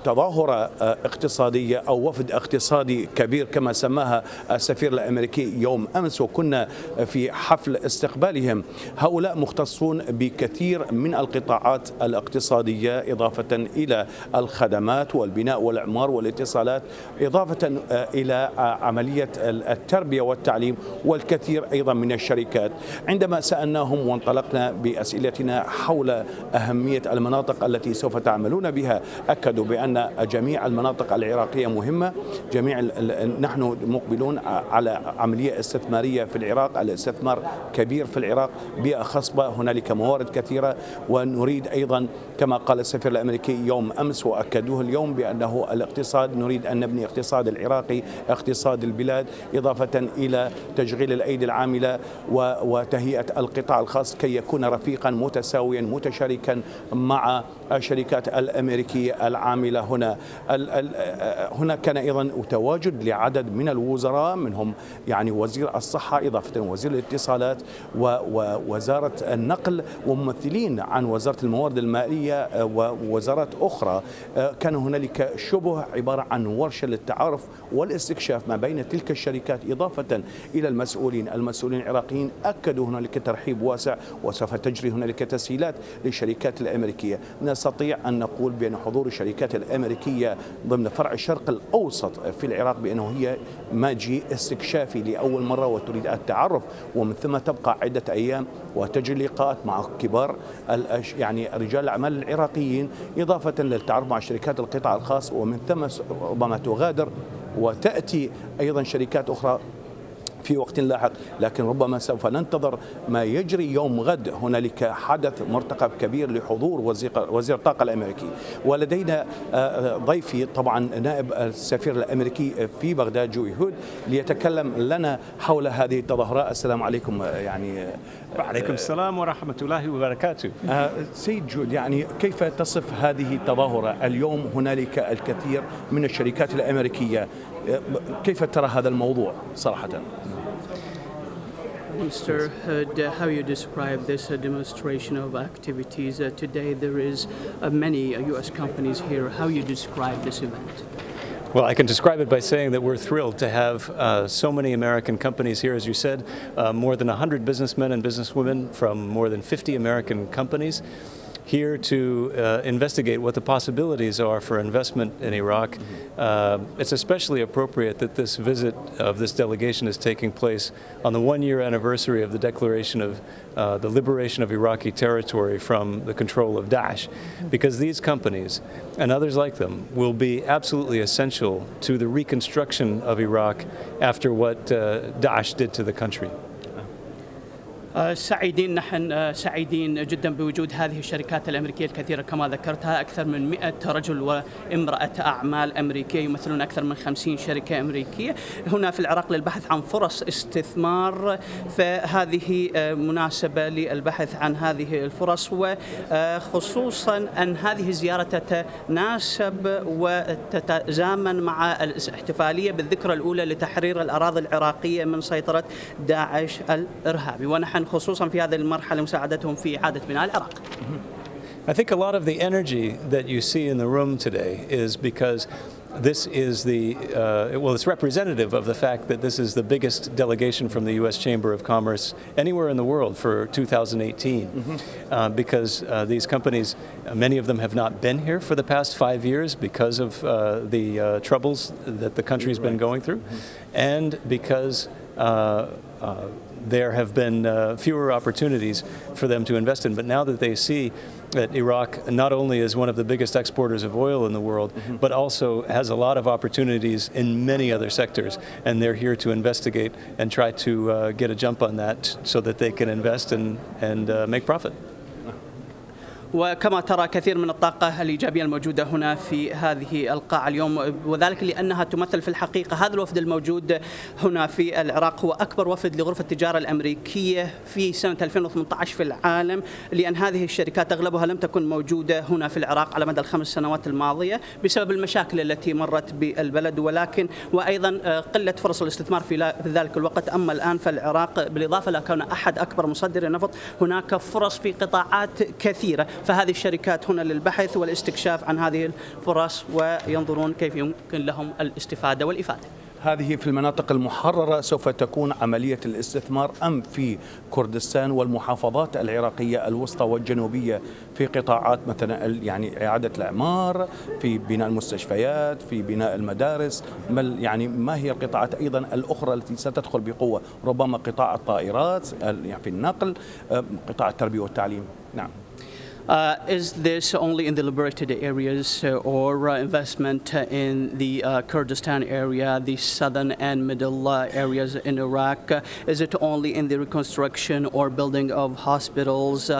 تظاهرة آه، اقتصادية أو وفد اقتصادي كبير كما سماها السفير الأمريكي يوم أمس وكنا في حفل استقبالهم هؤلاء مختصون بكثير من القطاعات القطاعات الاقتصادية إضافة إلى الخدمات والبناء والإعمار والاتصالات إضافة آه، إلى آه، عملية التربية والتعليم والكثير أيضا من الشركات عندما سألناهم وانطلقنا بأسئلتنا حول أهمية المناطق التي سوف تعملون بها أكدوا بأن جميع المناطق العراقية مهمة جميع نحن مقبلون آه، على عملية استثمارية في العراق الاستثمار كبير في العراق بيئة خصبة هنالك موارد كثيرة وأن نريد أيضا كما قال السفير الأمريكي يوم أمس وأكدوه اليوم بأنه الاقتصاد نريد أن نبني اقتصاد العراقي اقتصاد البلاد إضافة إلى تشغيل الأيدي العاملة وتهيئة القطاع الخاص كي يكون رفيقا متساويا متشاركا مع الشركات الأمريكية العاملة هنا هنا كان أيضا تواجد لعدد من الوزراء منهم يعني وزير الصحة إضافة وزير الاتصالات ووزارة النقل وممثلين عن وزارة وزارة الموارد المائية آه، ووزارات أخرى آه، كان هنالك شبه عبارة عن ورشة للتعارف والاستكشاف ما بين تلك الشركات إضافة إلى المسؤولين المسؤولين العراقيين أكدوا هنالك ترحيب واسع وسوف تجري هنالك تسهيلات للشركات الأمريكية نستطيع أن نقول بأن حضور الشركات الأمريكية ضمن فرع الشرق الأوسط في العراق بأنه هي ماجي استكشافي لأول مرة وتريد التعرف ومن ثم تبقى عدة أيام وتجري لقاءات مع كبار الأش... يعني رجال الأعمال العراقيين إضافة للتعرف مع شركات القطاع الخاص ومن ثم ربما تغادر وتأتي أيضا شركات أخرى في وقت لاحق لكن ربما سوف ننتظر ما يجري يوم غد هنالك حدث مرتقب كبير لحضور وزير الطاقة الأمريكي ولدينا آه، آه، ضيفي طبعا نائب السفير الأمريكي في بغداد جوي هود ليتكلم لنا حول هذه التظاهرات السلام عليكم آه، يعني وعليكم السلام ورحمة الله وبركاته سيد جود يعني كيف تصف هذه التظاهرة اليوم هنالك الكثير من الشركات الأمريكية كيف ترى هذا الموضوع صراحة؟ Mr. Hood, uh, how you describe this uh, demonstration of activities uh, today? There is uh, many U.S. Uh, companies here. How you describe this event? Well, I can describe it by saying that we're thrilled to have uh, so many American companies here, as you said, uh, more than 100 businessmen and businesswomen from more than 50 American companies here to uh, investigate what the possibilities are for investment in Iraq. Mm-hmm. Uh, it's especially appropriate that this visit of this delegation is taking place on the one-year anniversary of the declaration of uh, the liberation of Iraqi territory from the control of Daesh, mm-hmm. because these companies and others like them will be absolutely essential to the reconstruction of Iraq after what uh, Daesh did to the country. آه، سعيدين نحن آه، سعيدين جدا بوجود هذه الشركات الامريكيه الكثيره كما ذكرتها اكثر من 100 رجل وامراه اعمال امريكيه يمثلون اكثر من 50 شركه امريكيه هنا في العراق للبحث عن فرص استثمار فهذه آه، مناسبه للبحث عن هذه الفرص وخصوصا ان هذه الزياره تتناسب وتتزامن مع الاحتفاليه بالذكرى الاولى لتحرير الاراضي العراقيه من سيطره داعش الارهابي ونحن الآن خصوصا في هذه المرحلة مساعدتهم في إعادة بناء العراق mm-hmm. I think a lot of the energy that you see in the room today is because this is the, uh, well, it's representative of the fact that this is the biggest delegation from the U.S. Chamber of Commerce anywhere in the world for 2018. Mm -hmm. uh, because uh, these companies, uh, many of them have not been here for the past five years because of uh, the uh, troubles that the country's right. been going through, mm -hmm. and because there have been uh, fewer opportunities for them to invest in. But now that they see that Iraq not only is one of the biggest exporters of oil in the world, mm -hmm. but also has a lot of opportunities in many other sectors. And they're here to investigate and try to uh, get a jump on that so that they can invest and, and uh, make profit. وكما ترى كثير من الطاقة الإيجابية الموجودة هنا في هذه القاعة اليوم وذلك لأنها تمثل في الحقيقة هذا الوفد الموجود هنا في العراق هو أكبر وفد لغرفة التجارة الأمريكية في سنة 2018 في العالم لأن هذه الشركات أغلبها لم تكن موجودة هنا في العراق على مدى الخمس سنوات الماضية بسبب المشاكل التي مرت بالبلد ولكن وأيضا قلة فرص الاستثمار في ذلك الوقت أما الآن فالعراق بالإضافة لكون أحد أكبر مصدر النفط هناك فرص في قطاعات كثيرة فهذه الشركات هنا للبحث والاستكشاف عن هذه الفرص وينظرون كيف يمكن لهم الاستفادة والإفادة هذه في المناطق المحررة سوف تكون عملية الاستثمار أم في كردستان والمحافظات العراقية الوسطى والجنوبية في قطاعات مثلا يعني إعادة الإعمار في بناء المستشفيات في بناء المدارس ما يعني ما هي القطاعات أيضا الأخرى التي ستدخل بقوة ربما قطاع الطائرات يعني في النقل قطاع التربية والتعليم نعم Uh, is this only in the liberated areas uh, or uh, investment uh, in the uh, Kurdistan area, the southern and middle uh, areas in Iraq? is it only in the reconstruction or building of hospitals,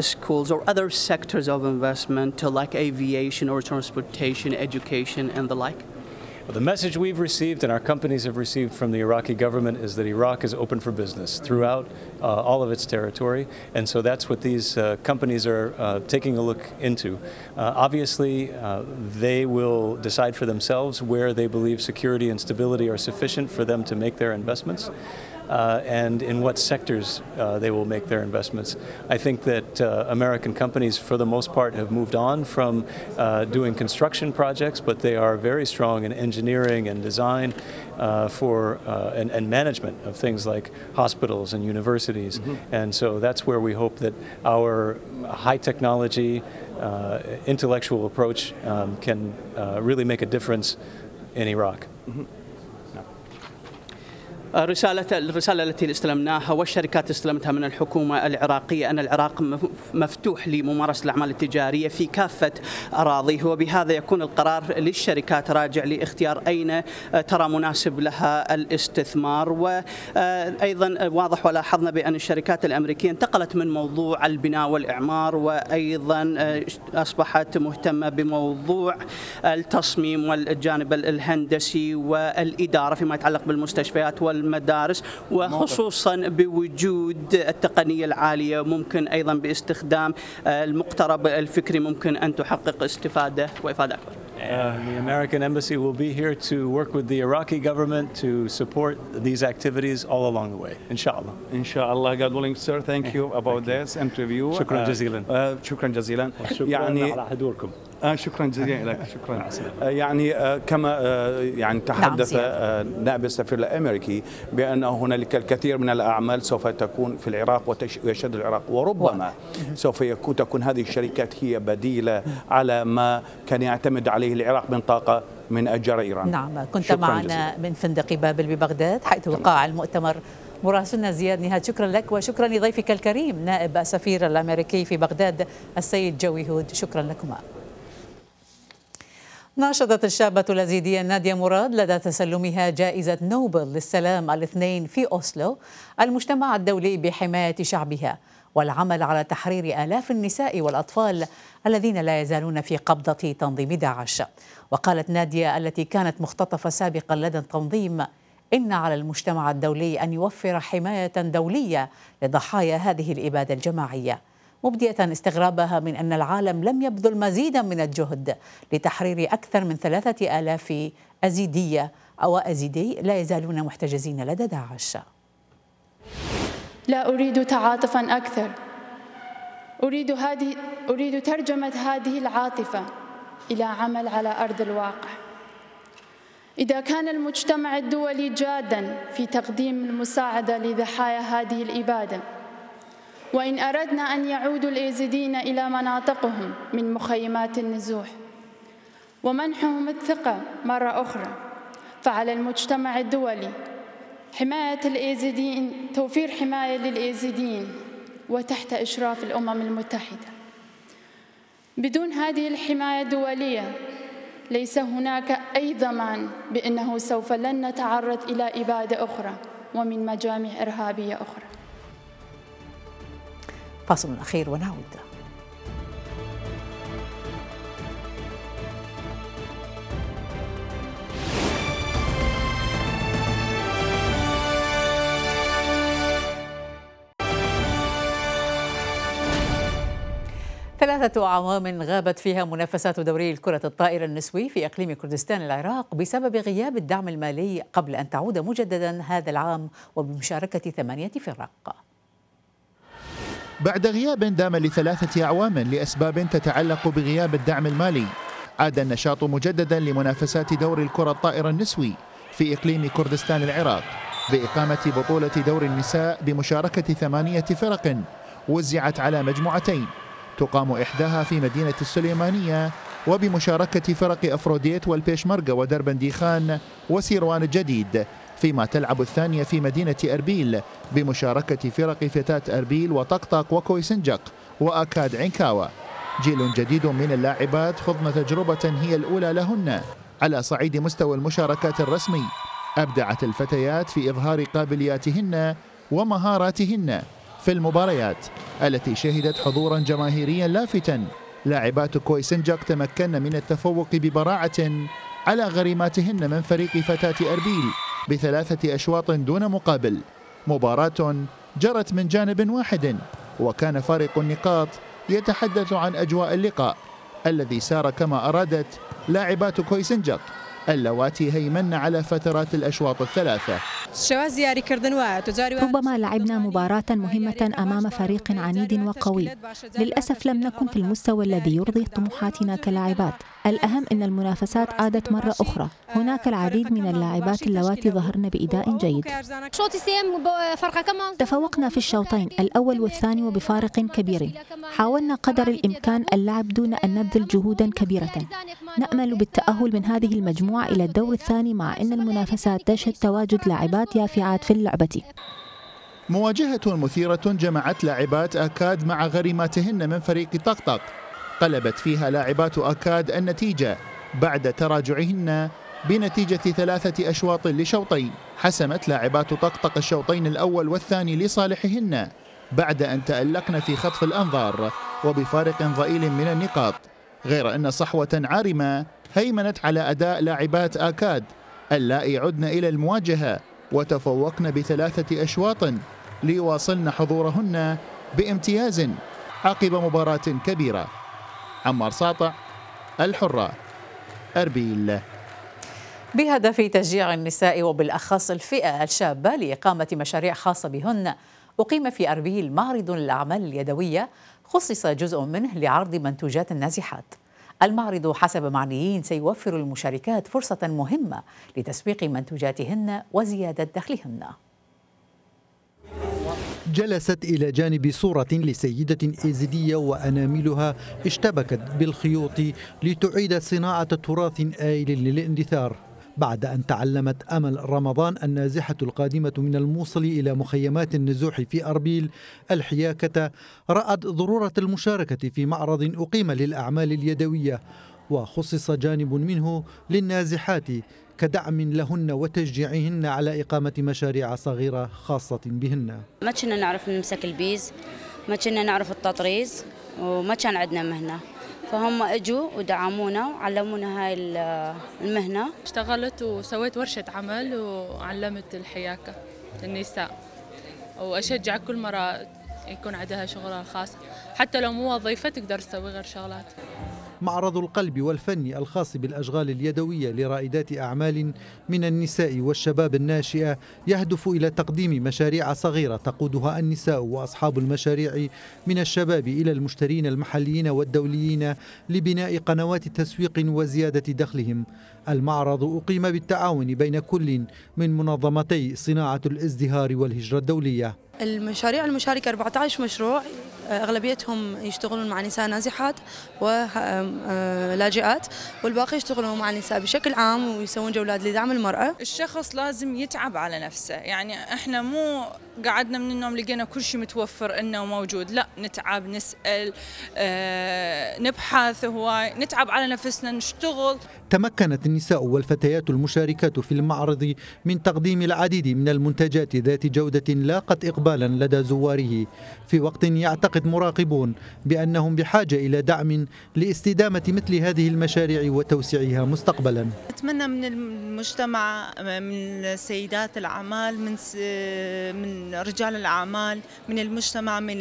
schools, or other sectors of investment like aviation or transportation, education, and the like? Well, the message we've received and our companies have received from the Iraqi government is that Iraq is open for business throughout uh, all of its territory, and so that's what these uh, companies are uh, taking a look into. Uh, obviously, uh, they will decide for themselves where they believe security and stability are sufficient for them to make their investments uh, and in what sectors uh, they will make their investments. I think that uh, American companies, for the most part, have moved on from uh, doing construction projects, but they are very strong in engineering and design uh, for uh, and, and, management of things like hospitals and universities. Mm -hmm. And so that's where we hope that our high technology, intellectual approach um, can really make a difference in Iraq. Mm -hmm. رسالة الرسالة التي استلمناها والشركات استلمتها من الحكومة العراقية أن العراق مفتوح لممارسة الأعمال التجارية في كافة أراضيه وبهذا يكون القرار للشركات راجع لاختيار أين آه، ترى مناسب لها الاستثمار وأيضا آه، آه، واضح ولاحظنا بأن الشركات الأمريكية انتقلت من موضوع البناء والإعمار وأيضا أصبحت مهتمة بموضوع التصميم والجانب الهندسي والإدارة فيما يتعلق بالمستشفيات وال المدارس وخصوصا بوجود التقنية العالية ممكن أيضا باستخدام المقترب الفكري ممكن أن تحقق استفادة وإفادة أكبر Uh, the American Embassy will be here to work with the Iraqi government to support these activities all along the way, inshallah. Inshallah, God willing, sir. Thank you about thank you. this interview. شكرا جزيلا. Uh, شكرا جزيلا. شكرا يعني على حضوركم. آه شكرا جزيلا لك شكرا آه، يعني آه، كما آه، يعني نعم، تحدث نائب السفير الامريكي بان هنالك الكثير من الاعمال سوف تكون في العراق ويشهد العراق وربما سوف يكون تكون هذه الشركات هي بديله على ما كان يعتمد عليه العراق من طاقه من اجار ايران نعم كنت معنا جزيلا. من فندق بابل ببغداد حيث وقع المؤتمر مراسلنا زياد نهاد شكرا لك وشكرا لضيفك الكريم نائب السفير الامريكي في بغداد السيد جوي هود شكرا لكما ناشدت الشابة الأزيدية نادية مراد لدى تسلمها جائزة نوبل للسلام الاثنين في أوسلو المجتمع الدولي بحماية شعبها والعمل على تحرير آلاف النساء والأطفال الذين لا يزالون في قبضة تنظيم داعش وقالت نادية التي كانت مختطفة سابقا لدى التنظيم إن على المجتمع الدولي أن يوفر حماية دولية لضحايا هذه الإبادة الجماعية مبدية استغرابها من أن العالم لم يبذل مزيدا من الجهد لتحرير أكثر من ثلاثة آلاف أزيدية أو أزيدي لا يزالون محتجزين لدى داعش لا أريد تعاطفا أكثر أريد, هذه أريد ترجمة هذه العاطفة إلى عمل على أرض الواقع إذا كان المجتمع الدولي جادا في تقديم المساعدة لضحايا هذه الإبادة وإن أردنا أن يعود الإيزدين إلى مناطقهم من مخيمات النزوح ومنحهم الثقة مرة أخرى فعلى المجتمع الدولي حماية الإيزدين توفير حماية للإيزدين وتحت إشراف الأمم المتحدة بدون هذه الحماية الدولية ليس هناك أي ضمان بأنه سوف لن نتعرض إلى إبادة أخرى ومن مجامع إرهابية أخرى فاصل أخير ونعود ثلاثة أعوام غابت فيها منافسات دوري الكرة الطائرة النسوي في إقليم كردستان العراق بسبب غياب الدعم المالي قبل أن تعود مجددا هذا العام وبمشاركة ثمانية فرق بعد غياب دام لثلاثة أعوام لأسباب تتعلق بغياب الدعم المالي عاد النشاط مجددا لمنافسات دور الكرة الطائرة النسوي في إقليم كردستان العراق بإقامة بطولة دور النساء بمشاركة ثمانية فرق وزعت على مجموعتين تقام إحداها في مدينة السليمانية وبمشاركة فرق أفروديت والبيشمركة ودربنديخان وسيروان الجديد فيما تلعب الثانية في مدينة أربيل بمشاركة فرق فتاة أربيل وطقطق وكويسنجق وأكاد عنكاوة جيل جديد من اللاعبات خضن تجربة هي الأولى لهن على صعيد مستوى المشاركات الرسمي أبدعت الفتيات في إظهار قابلياتهن ومهاراتهن في المباريات التي شهدت حضورا جماهيريا لافتا لاعبات كويسنجق تمكن من التفوق ببراعة على غريماتهن من فريق فتاة أربيل بثلاثة أشواط دون مقابل مباراة جرت من جانب واحد وكان فارق النقاط يتحدث عن أجواء اللقاء الذي سار كما أرادت لاعبات كويسنجق اللواتي هيمن على فترات الأشواط الثلاثة ربما لعبنا مباراة مهمة أمام فريق عنيد وقوي للأسف لم نكن في المستوى الذي يرضي طموحاتنا كلاعبات الأهم أن المنافسات عادت مرة أخرى هناك العديد من اللاعبات اللواتي ظهرن بإداء جيد تفوقنا في الشوطين الأول والثاني وبفارق كبير حاولنا قدر الإمكان اللعب دون أن نبذل جهودا كبيرة نأمل بالتأهل من هذه المجموعة إلى الدور الثاني مع أن المنافسات تشهد تواجد لاعبات يافعات في اللعبة مواجهة مثيرة جمعت لاعبات أكاد مع غريماتهن من فريق طقطق قلبت فيها لاعبات أكاد النتيجة بعد تراجعهن بنتيجة ثلاثة أشواط لشوطين حسمت لاعبات طقطق الشوطين الأول والثاني لصالحهن بعد أن تألقن في خطف الأنظار وبفارق ضئيل من النقاط غير أن صحوة عارمة هيمنت على أداء لاعبات آكاد اللائي عدن إلى المواجهة وتفوقن بثلاثة أشواط ليواصلن حضورهن بامتياز عقب مباراة كبيرة عمار ساطع الحرة أربيل بهدف تشجيع النساء وبالأخص الفئة الشابة لإقامة مشاريع خاصة بهن أقيم في أربيل معرض للأعمال اليدوية خصص جزء منه لعرض منتوجات النازحات المعرض حسب معنيين سيوفر المشاركات فرصة مهمة لتسويق منتوجاتهن وزيادة دخلهن جلست إلى جانب صورة لسيدة إيزيدية وأناملها اشتبكت بالخيوط لتعيد صناعة تراث آيل للاندثار بعد أن تعلمت أمل رمضان النازحة القادمة من الموصل إلى مخيمات النزوح في أربيل الحياكة رأت ضرورة المشاركة في معرض أقيم للأعمال اليدوية وخصص جانب منه للنازحات كدعم لهن وتشجيعهن على إقامة مشاريع صغيرة خاصة بهن ما كنا نعرف نمسك البيز ما كنا نعرف التطريز وما كان عندنا مهنة فهم اجوا ودعمونا وعلمونا هاي المهنه اشتغلت وسويت ورشه عمل وعلمت الحياكه النساء واشجع كل مره يكون عندها شغلها الخاص حتى لو مو وظيفه تقدر تسوي غير شغلات معرض القلب والفن الخاص بالأشغال اليدوية لرائدات أعمال من النساء والشباب الناشئة يهدف إلى تقديم مشاريع صغيرة تقودها النساء وأصحاب المشاريع من الشباب إلى المشترين المحليين والدوليين لبناء قنوات تسويق وزيادة دخلهم المعرض أقيم بالتعاون بين كل من منظمتي صناعة الازدهار والهجرة الدولية المشاريع المشاركة 14 مشروع أغلبيتهم يشتغلون مع نساء نازحات ولاجئات آه، آه، والباقي يشتغلون مع النساء بشكل عام ويسوون جولات لدعم المرأة الشخص لازم يتعب على نفسه يعني احنا مو قعدنا من النوم لقينا كل شيء متوفر انه موجود لا نتعب نسأل آه، نبحث هواي نتعب على نفسنا نشتغل تمكنت النساء والفتيات المشاركات في المعرض من تقديم العديد من المنتجات ذات جودة لاقت إقبالا لدى زواره في وقت يعتقد مراقبون بأنهم بحاجة إلى دعم لاستدامة مثل هذه المشاريع وتوسيعها مستقبلا أتمنى من المجتمع من سيدات الأعمال من من رجال الأعمال من المجتمع من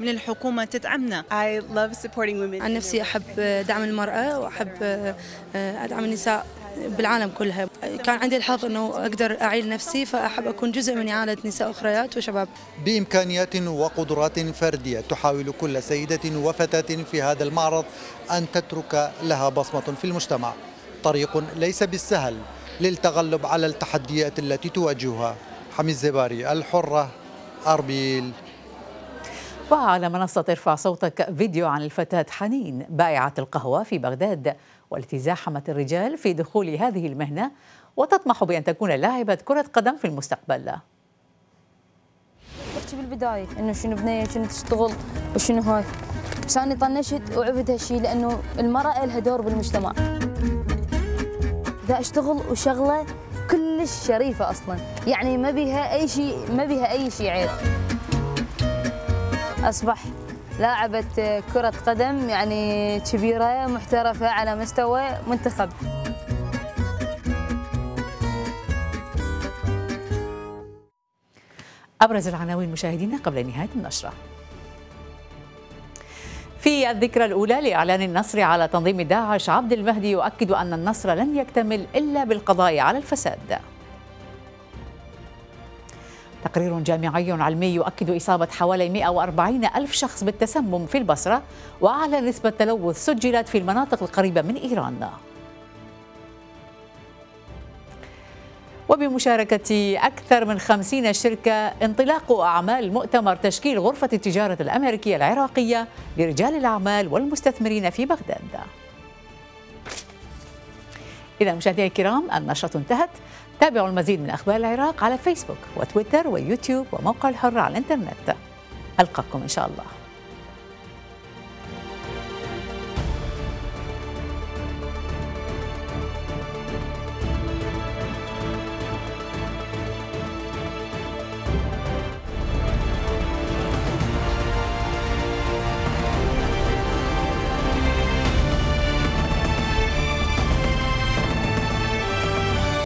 من الحكومة تدعمنا عن نفسي أحب دعم المرأة وأحب آه، ادعم النساء بالعالم كلها كان عندي الحظ أنه أقدر أعيل نفسي فأحب أكون جزء من إعالة نساء أخريات وشباب بإمكانيات وقدرات فردية تحاول كل سيدة وفتاة في هذا المعرض أن تترك لها بصمة في المجتمع طريق ليس بالسهل للتغلب على التحديات التي تواجهها حميد زباري الحرة أربيل وعلى منصة ارفع صوتك فيديو عن الفتاة حنين بائعة القهوة في بغداد والتي زاحمت الرجال في دخول هذه المهنة وتطمح بأن تكون لاعبة كرة قدم في المستقبل قلت بالبداية إنه شنو بنية شنو تشتغل وشنو هاي بس أنا طنشت وعبت هالشيء لأنه المرأة لها دور بالمجتمع إذا أشتغل وشغلة كلش شريفة أصلا يعني ما بيها أي شيء ما بيها أي شيء عيب أصبح لاعبة كرة قدم يعني كبيرة محترفة على مستوى منتخب أبرز العناوين مشاهدينا قبل نهاية النشرة في الذكرى الأولى لإعلان النصر على تنظيم داعش عبد المهدي يؤكد أن النصر لن يكتمل إلا بالقضاء على الفساد تقرير جامعي علمي يؤكد إصابة حوالي 140 ألف شخص بالتسمم في البصرة وأعلى نسبة تلوث سجلت في المناطق القريبة من إيران وبمشاركة أكثر من خمسين شركة انطلاق أعمال مؤتمر تشكيل غرفة التجارة الأمريكية العراقية لرجال الأعمال والمستثمرين في بغداد إذا مشاهدينا الكرام النشرة انتهت تابعوا المزيد من أخبار العراق على فيسبوك وتويتر ويوتيوب وموقع الحر على الإنترنت ألقاكم إن شاء الله